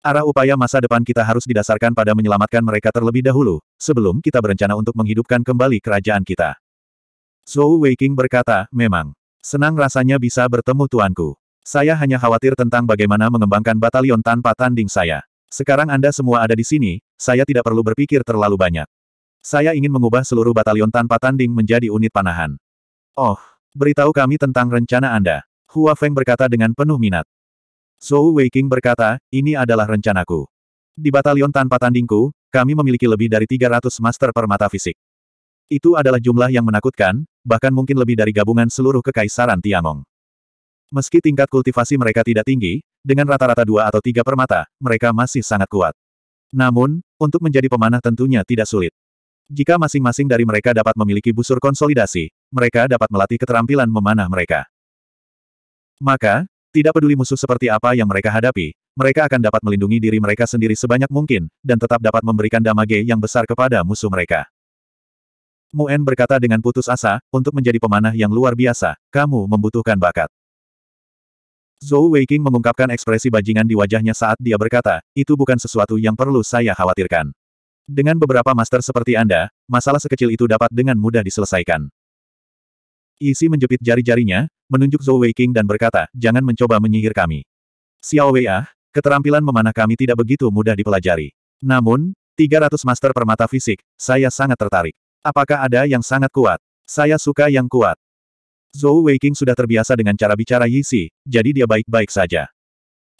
Speaker 1: Arah upaya masa depan kita harus didasarkan pada menyelamatkan mereka terlebih dahulu, sebelum kita berencana untuk menghidupkan kembali kerajaan kita. Zhou Weiqing berkata, memang. Senang rasanya bisa bertemu tuanku. Saya hanya khawatir tentang bagaimana mengembangkan batalion tanpa tanding saya. Sekarang Anda semua ada di sini, saya tidak perlu berpikir terlalu banyak. Saya ingin mengubah seluruh batalion tanpa tanding menjadi unit panahan. Oh, beritahu kami tentang rencana Anda. Hua Feng berkata dengan penuh minat. Zhou Weiking berkata, ini adalah rencanaku. Di batalion tanpa tandingku, kami memiliki lebih dari 300 master permata fisik. Itu adalah jumlah yang menakutkan, bahkan mungkin lebih dari gabungan seluruh kekaisaran Tiangong. Meski tingkat kultivasi mereka tidak tinggi, dengan rata-rata dua atau tiga permata, mereka masih sangat kuat. Namun, untuk menjadi pemanah tentunya tidak sulit. Jika masing-masing dari mereka dapat memiliki busur konsolidasi, mereka dapat melatih keterampilan memanah mereka. Maka, tidak peduli musuh seperti apa yang mereka hadapi, mereka akan dapat melindungi diri mereka sendiri sebanyak mungkin, dan tetap dapat memberikan damage yang besar kepada musuh mereka. Muen berkata dengan putus asa, untuk menjadi pemanah yang luar biasa, kamu membutuhkan bakat. Zhou Weiqing mengungkapkan ekspresi bajingan di wajahnya saat dia berkata, itu bukan sesuatu yang perlu saya khawatirkan. Dengan beberapa master seperti Anda, masalah sekecil itu dapat dengan mudah diselesaikan. Isi menjepit jari-jarinya, menunjuk Zhou Weiqing dan berkata, jangan mencoba menyihir kami. Xiao Wei ah, keterampilan memanah kami tidak begitu mudah dipelajari. Namun, 300 master permata fisik, saya sangat tertarik. Apakah ada yang sangat kuat? Saya suka yang kuat. Zhou Weiqing sudah terbiasa dengan cara bicara Yi Xi, jadi dia baik-baik saja.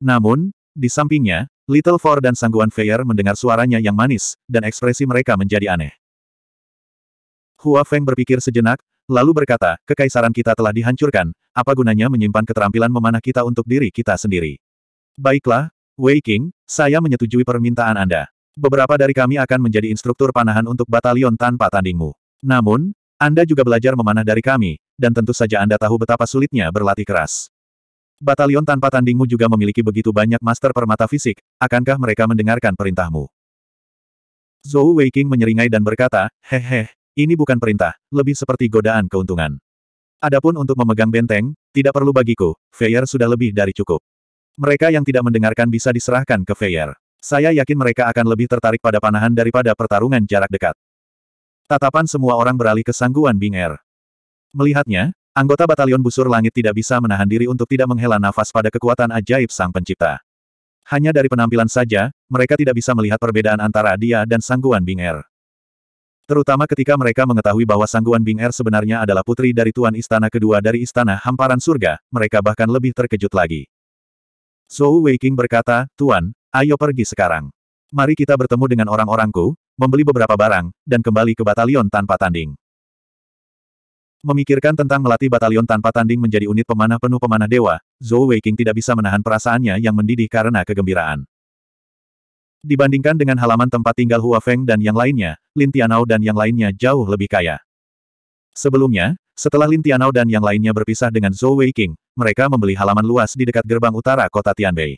Speaker 1: Namun, di sampingnya, Little Four dan Sangguan Feier mendengar suaranya yang manis, dan ekspresi mereka menjadi aneh. Hua Feng berpikir sejenak, lalu berkata, kekaisaran kita telah dihancurkan, apa gunanya menyimpan keterampilan memanah kita untuk diri kita sendiri? Baiklah, Wei saya menyetujui permintaan Anda. Beberapa dari kami akan menjadi instruktur panahan untuk batalion tanpa tandingmu. Namun, anda juga belajar memanah dari kami, dan tentu saja Anda tahu betapa sulitnya berlatih keras. Batalion tanpa tandingmu juga memiliki begitu banyak master permata fisik, akankah mereka mendengarkan perintahmu? Zhou Weiqing menyeringai dan berkata, Hehe, ini bukan perintah, lebih seperti godaan keuntungan. Adapun untuk memegang benteng, tidak perlu bagiku, Feyer sudah lebih dari cukup. Mereka yang tidak mendengarkan bisa diserahkan ke Feyer. Saya yakin mereka akan lebih tertarik pada panahan daripada pertarungan jarak dekat. Tatapan semua orang beralih ke sangguan Bing Er. Melihatnya, anggota batalion busur langit tidak bisa menahan diri untuk tidak menghela nafas pada kekuatan ajaib sang pencipta. Hanya dari penampilan saja, mereka tidak bisa melihat perbedaan antara dia dan sangguan Bing Er. Terutama ketika mereka mengetahui bahwa sangguan Bing Er sebenarnya adalah putri dari Tuan Istana kedua dari Istana Hamparan Surga, mereka bahkan lebih terkejut lagi. Zhou Weiqing berkata, Tuan, ayo pergi sekarang. Mari kita bertemu dengan orang-orangku, membeli beberapa barang, dan kembali ke batalion tanpa tanding. Memikirkan tentang melatih batalion tanpa tanding menjadi unit pemanah penuh pemanah dewa, Zhou Weiqing tidak bisa menahan perasaannya yang mendidih karena kegembiraan. Dibandingkan dengan halaman tempat tinggal Hua Feng dan yang lainnya, Lin Tianao dan yang lainnya jauh lebih kaya. Sebelumnya, setelah Lin Tianao dan yang lainnya berpisah dengan Zhou Weiqing, mereka membeli halaman luas di dekat gerbang utara kota Tianbei.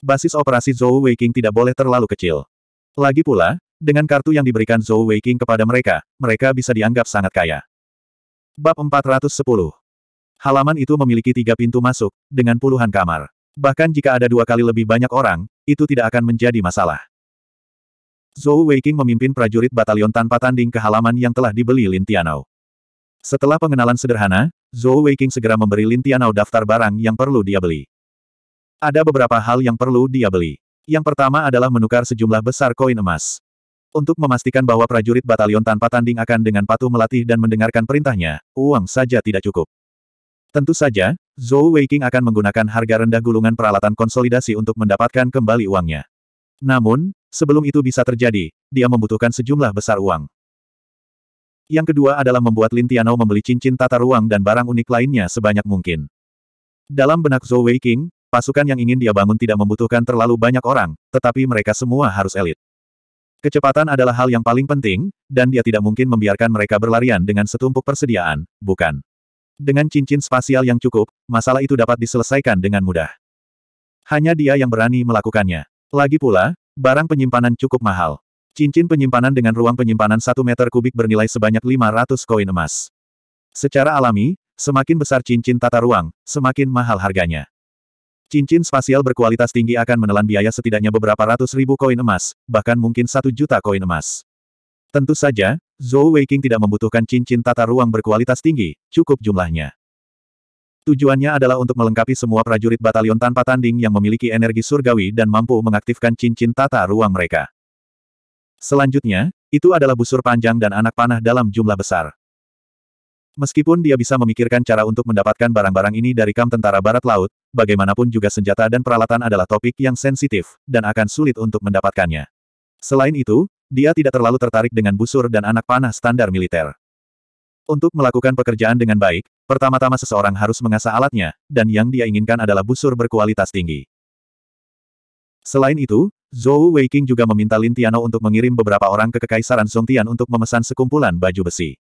Speaker 1: Basis operasi Zhou Weiqing tidak boleh terlalu kecil. Lagi pula, dengan kartu yang diberikan Zhou Weiqing kepada mereka, mereka bisa dianggap sangat kaya. Bab 410 Halaman itu memiliki tiga pintu masuk, dengan puluhan kamar. Bahkan jika ada dua kali lebih banyak orang, itu tidak akan menjadi masalah. Zhou Weiqing memimpin prajurit batalion tanpa tanding ke halaman yang telah dibeli Lin Tianao. Setelah pengenalan sederhana, Zhou Weiqing segera memberi Lin Tianao daftar barang yang perlu dia beli. Ada beberapa hal yang perlu dia beli. Yang pertama adalah menukar sejumlah besar koin emas. Untuk memastikan bahwa prajurit batalion tanpa tanding akan dengan patuh melatih dan mendengarkan perintahnya, uang saja tidak cukup. Tentu saja, Zhou Weiqing akan menggunakan harga rendah gulungan peralatan konsolidasi untuk mendapatkan kembali uangnya. Namun, sebelum itu bisa terjadi, dia membutuhkan sejumlah besar uang. Yang kedua adalah membuat Lin Tianou membeli cincin tata ruang dan barang unik lainnya sebanyak mungkin. Dalam benak Zhou Weiqing, pasukan yang ingin dia bangun tidak membutuhkan terlalu banyak orang, tetapi mereka semua harus elit. Kecepatan adalah hal yang paling penting, dan dia tidak mungkin membiarkan mereka berlarian dengan setumpuk persediaan, bukan? Dengan cincin spasial yang cukup, masalah itu dapat diselesaikan dengan mudah. Hanya dia yang berani melakukannya. Lagi pula, barang penyimpanan cukup mahal. Cincin penyimpanan dengan ruang penyimpanan 1 meter kubik bernilai sebanyak 500 koin emas. Secara alami, semakin besar cincin tata ruang, semakin mahal harganya. Cincin spasial berkualitas tinggi akan menelan biaya setidaknya beberapa ratus ribu koin emas, bahkan mungkin satu juta koin emas. Tentu saja, Zhou Weiqing tidak membutuhkan cincin tata ruang berkualitas tinggi, cukup jumlahnya. Tujuannya adalah untuk melengkapi semua prajurit batalion tanpa tanding yang memiliki energi surgawi dan mampu mengaktifkan cincin tata ruang mereka. Selanjutnya, itu adalah busur panjang dan anak panah dalam jumlah besar. Meskipun dia bisa memikirkan cara untuk mendapatkan barang-barang ini dari kamp tentara barat laut, bagaimanapun juga senjata dan peralatan adalah topik yang sensitif, dan akan sulit untuk mendapatkannya. Selain itu, dia tidak terlalu tertarik dengan busur dan anak panah standar militer. Untuk melakukan pekerjaan dengan baik, pertama-tama seseorang harus mengasah alatnya, dan yang dia inginkan adalah busur berkualitas tinggi. Selain itu, Zhou Weiqing juga meminta Lin Tiano untuk mengirim beberapa orang ke Kekaisaran Tian untuk memesan sekumpulan baju besi.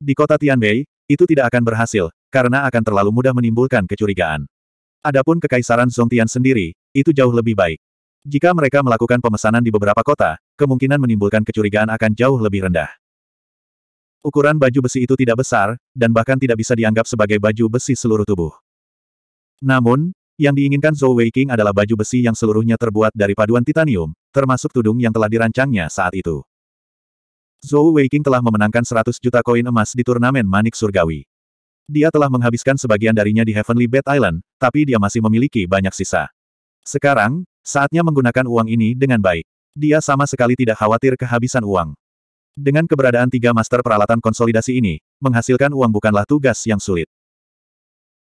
Speaker 1: Di kota Tianbei, itu tidak akan berhasil, karena akan terlalu mudah menimbulkan kecurigaan. Adapun kekaisaran Zongtian sendiri, itu jauh lebih baik. Jika mereka melakukan pemesanan di beberapa kota, kemungkinan menimbulkan kecurigaan akan jauh lebih rendah. Ukuran baju besi itu tidak besar, dan bahkan tidak bisa dianggap sebagai baju besi seluruh tubuh. Namun, yang diinginkan Zhou Weiqing adalah baju besi yang seluruhnya terbuat dari paduan titanium, termasuk tudung yang telah dirancangnya saat itu. Zhou Weiqing telah memenangkan 100 juta koin emas di turnamen Manik Surgawi. Dia telah menghabiskan sebagian darinya di Heavenly Bed Island, tapi dia masih memiliki banyak sisa. Sekarang, saatnya menggunakan uang ini dengan baik. Dia sama sekali tidak khawatir kehabisan uang. Dengan keberadaan tiga master peralatan konsolidasi ini, menghasilkan uang bukanlah tugas yang sulit.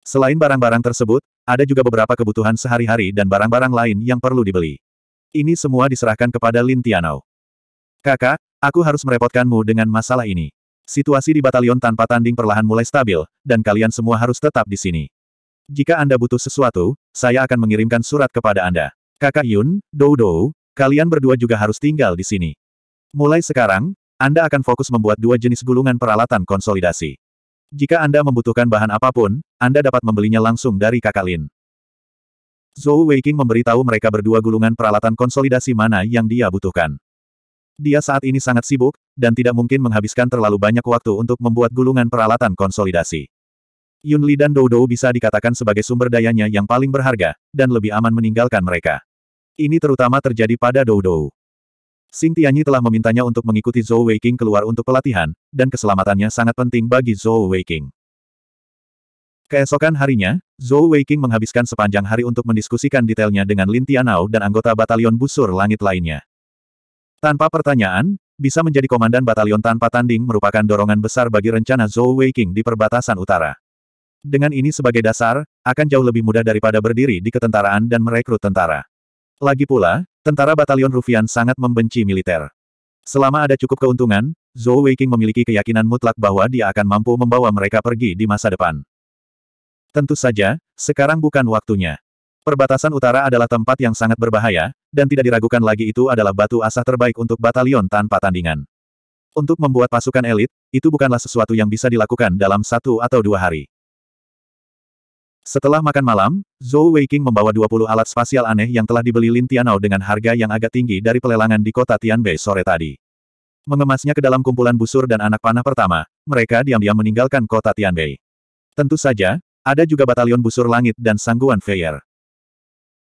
Speaker 1: Selain barang-barang tersebut, ada juga beberapa kebutuhan sehari-hari dan barang-barang lain yang perlu dibeli. Ini semua diserahkan kepada Lin Tianao. Kakak, Aku harus merepotkanmu dengan masalah ini. Situasi di batalion tanpa tanding perlahan mulai stabil, dan kalian semua harus tetap di sini. Jika Anda butuh sesuatu, saya akan mengirimkan surat kepada Anda. Kakak Yun, Dou Dou, kalian berdua juga harus tinggal di sini. Mulai sekarang, Anda akan fokus membuat dua jenis gulungan peralatan konsolidasi. Jika Anda membutuhkan bahan apapun, Anda dapat membelinya langsung dari kakak Lin. Zhou Weiqing memberitahu mereka berdua gulungan peralatan konsolidasi mana yang dia butuhkan. Dia saat ini sangat sibuk, dan tidak mungkin menghabiskan terlalu banyak waktu untuk membuat gulungan peralatan konsolidasi. Yunli dan Doudou bisa dikatakan sebagai sumber dayanya yang paling berharga, dan lebih aman meninggalkan mereka. Ini terutama terjadi pada Doudou. Xing Tianyi telah memintanya untuk mengikuti Zhou Weiqing keluar untuk pelatihan, dan keselamatannya sangat penting bagi Zhou Weiqing. Keesokan harinya, Zhou Weiqing menghabiskan sepanjang hari untuk mendiskusikan detailnya dengan Lin Tianao dan anggota batalion busur langit lainnya. Tanpa pertanyaan, bisa menjadi komandan batalion tanpa tanding merupakan dorongan besar bagi rencana Zhou Weiqing di perbatasan utara. Dengan ini sebagai dasar, akan jauh lebih mudah daripada berdiri di ketentaraan dan merekrut tentara. Lagi pula, tentara batalion Rufian sangat membenci militer. Selama ada cukup keuntungan, Zhou Weiqing memiliki keyakinan mutlak bahwa dia akan mampu membawa mereka pergi di masa depan. Tentu saja, sekarang bukan waktunya. Perbatasan utara adalah tempat yang sangat berbahaya, dan tidak diragukan lagi itu adalah batu asah terbaik untuk batalion tanpa tandingan. Untuk membuat pasukan elit, itu bukanlah sesuatu yang bisa dilakukan dalam satu atau dua hari. Setelah makan malam, Zhou Weiqing membawa 20 alat spasial aneh yang telah dibeli Lin Tianao dengan harga yang agak tinggi dari pelelangan di kota Tianbei sore tadi. Mengemasnya ke dalam kumpulan busur dan anak panah pertama, mereka diam-diam meninggalkan kota Tianbei. Tentu saja, ada juga batalion busur langit dan sangguan Feier.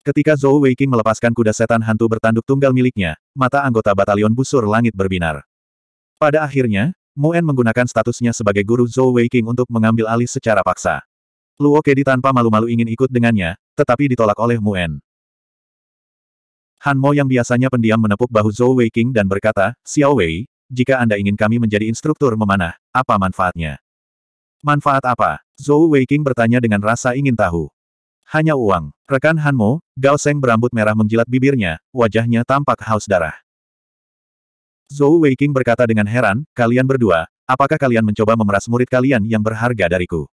Speaker 1: Ketika Zhou Weiqing melepaskan kuda setan hantu bertanduk tunggal miliknya, mata anggota batalion busur langit berbinar. Pada akhirnya, Muen menggunakan statusnya sebagai guru Zhou Weiqing untuk mengambil alih secara paksa. Luo Kedi tanpa malu-malu ingin ikut dengannya, tetapi ditolak oleh Muen. Han Mo yang biasanya pendiam menepuk bahu Zhou Weiqing dan berkata, Xiao Wei, jika Anda ingin kami menjadi instruktur memanah, apa manfaatnya? Manfaat apa? Zhou Weiqing bertanya dengan rasa ingin tahu. Hanya uang. Rekan Hanmo, Gao Seng berambut merah menjilat bibirnya, wajahnya tampak haus darah. Zhou Weiqing berkata dengan heran, kalian berdua, apakah kalian mencoba memeras murid kalian yang berharga dariku?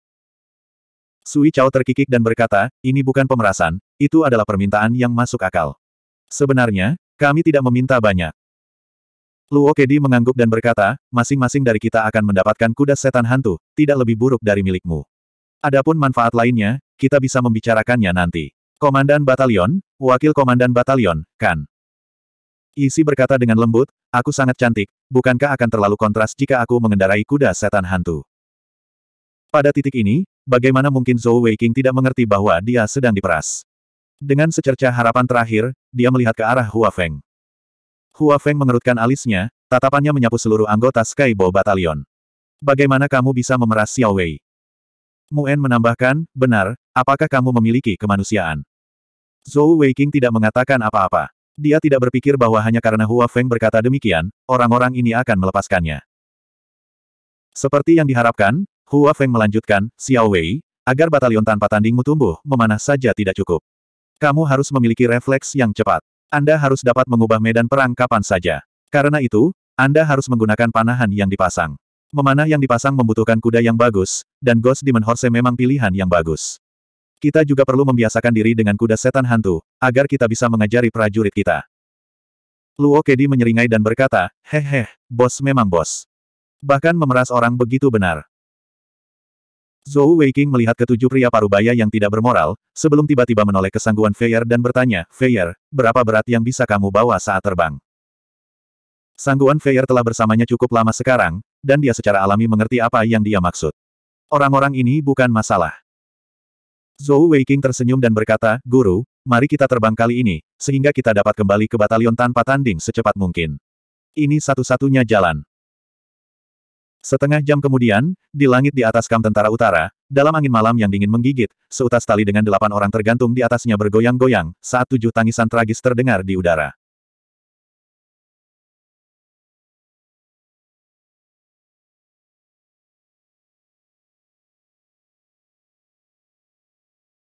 Speaker 1: Sui Chao terkikik dan berkata, ini bukan pemerasan, itu adalah permintaan yang masuk akal. Sebenarnya, kami tidak meminta banyak. Luo Kedi mengangguk dan berkata, masing-masing dari kita akan mendapatkan kuda setan hantu, tidak lebih buruk dari milikmu. Adapun manfaat lainnya, kita bisa membicarakannya nanti. Komandan Batalion, Wakil Komandan Batalion, kan? Isi berkata dengan lembut, aku sangat cantik, bukankah akan terlalu kontras jika aku mengendarai kuda setan hantu? Pada titik ini, bagaimana mungkin Zhou Weiqing tidak mengerti bahwa dia sedang diperas? Dengan secerca harapan terakhir, dia melihat ke arah Hua Feng. Hua Feng mengerutkan alisnya, tatapannya menyapu seluruh anggota Skybow Batalion. Bagaimana kamu bisa memeras Xiao Wei? Muen menambahkan, benar, apakah kamu memiliki kemanusiaan? Zhou Weiqing tidak mengatakan apa-apa. Dia tidak berpikir bahwa hanya karena Hua Feng berkata demikian, orang-orang ini akan melepaskannya. Seperti yang diharapkan, Hua Feng melanjutkan, Xiao Wei, agar batalion tanpa tandingmu tumbuh, memanah saja tidak cukup. Kamu harus memiliki refleks yang cepat. Anda harus dapat mengubah medan perang kapan saja. Karena itu, Anda harus menggunakan panahan yang dipasang. Memanah yang dipasang membutuhkan kuda yang bagus, dan Ghost Demon Horse memang pilihan yang bagus. Kita juga perlu membiasakan diri dengan kuda setan hantu, agar kita bisa mengajari prajurit kita. Luo Kedi menyeringai dan berkata, hehe, bos memang bos. Bahkan memeras orang begitu benar. Zhou Weiking melihat ketujuh pria parubaya yang tidak bermoral, sebelum tiba-tiba menoleh ke sangguan Feier dan bertanya, Feier, berapa berat yang bisa kamu bawa saat terbang? Sangguan Feier telah bersamanya cukup lama sekarang, dan dia secara alami mengerti apa yang dia maksud. Orang-orang ini bukan masalah. Zhou Weiqing tersenyum dan berkata, Guru, mari kita terbang kali ini, sehingga kita dapat kembali ke batalion tanpa tanding secepat mungkin. Ini satu-satunya jalan. Setengah jam kemudian, di langit di atas kamp tentara utara, dalam angin malam yang dingin menggigit, seutas tali dengan delapan orang tergantung di atasnya bergoyang-goyang, saat tujuh tangisan tragis terdengar di udara.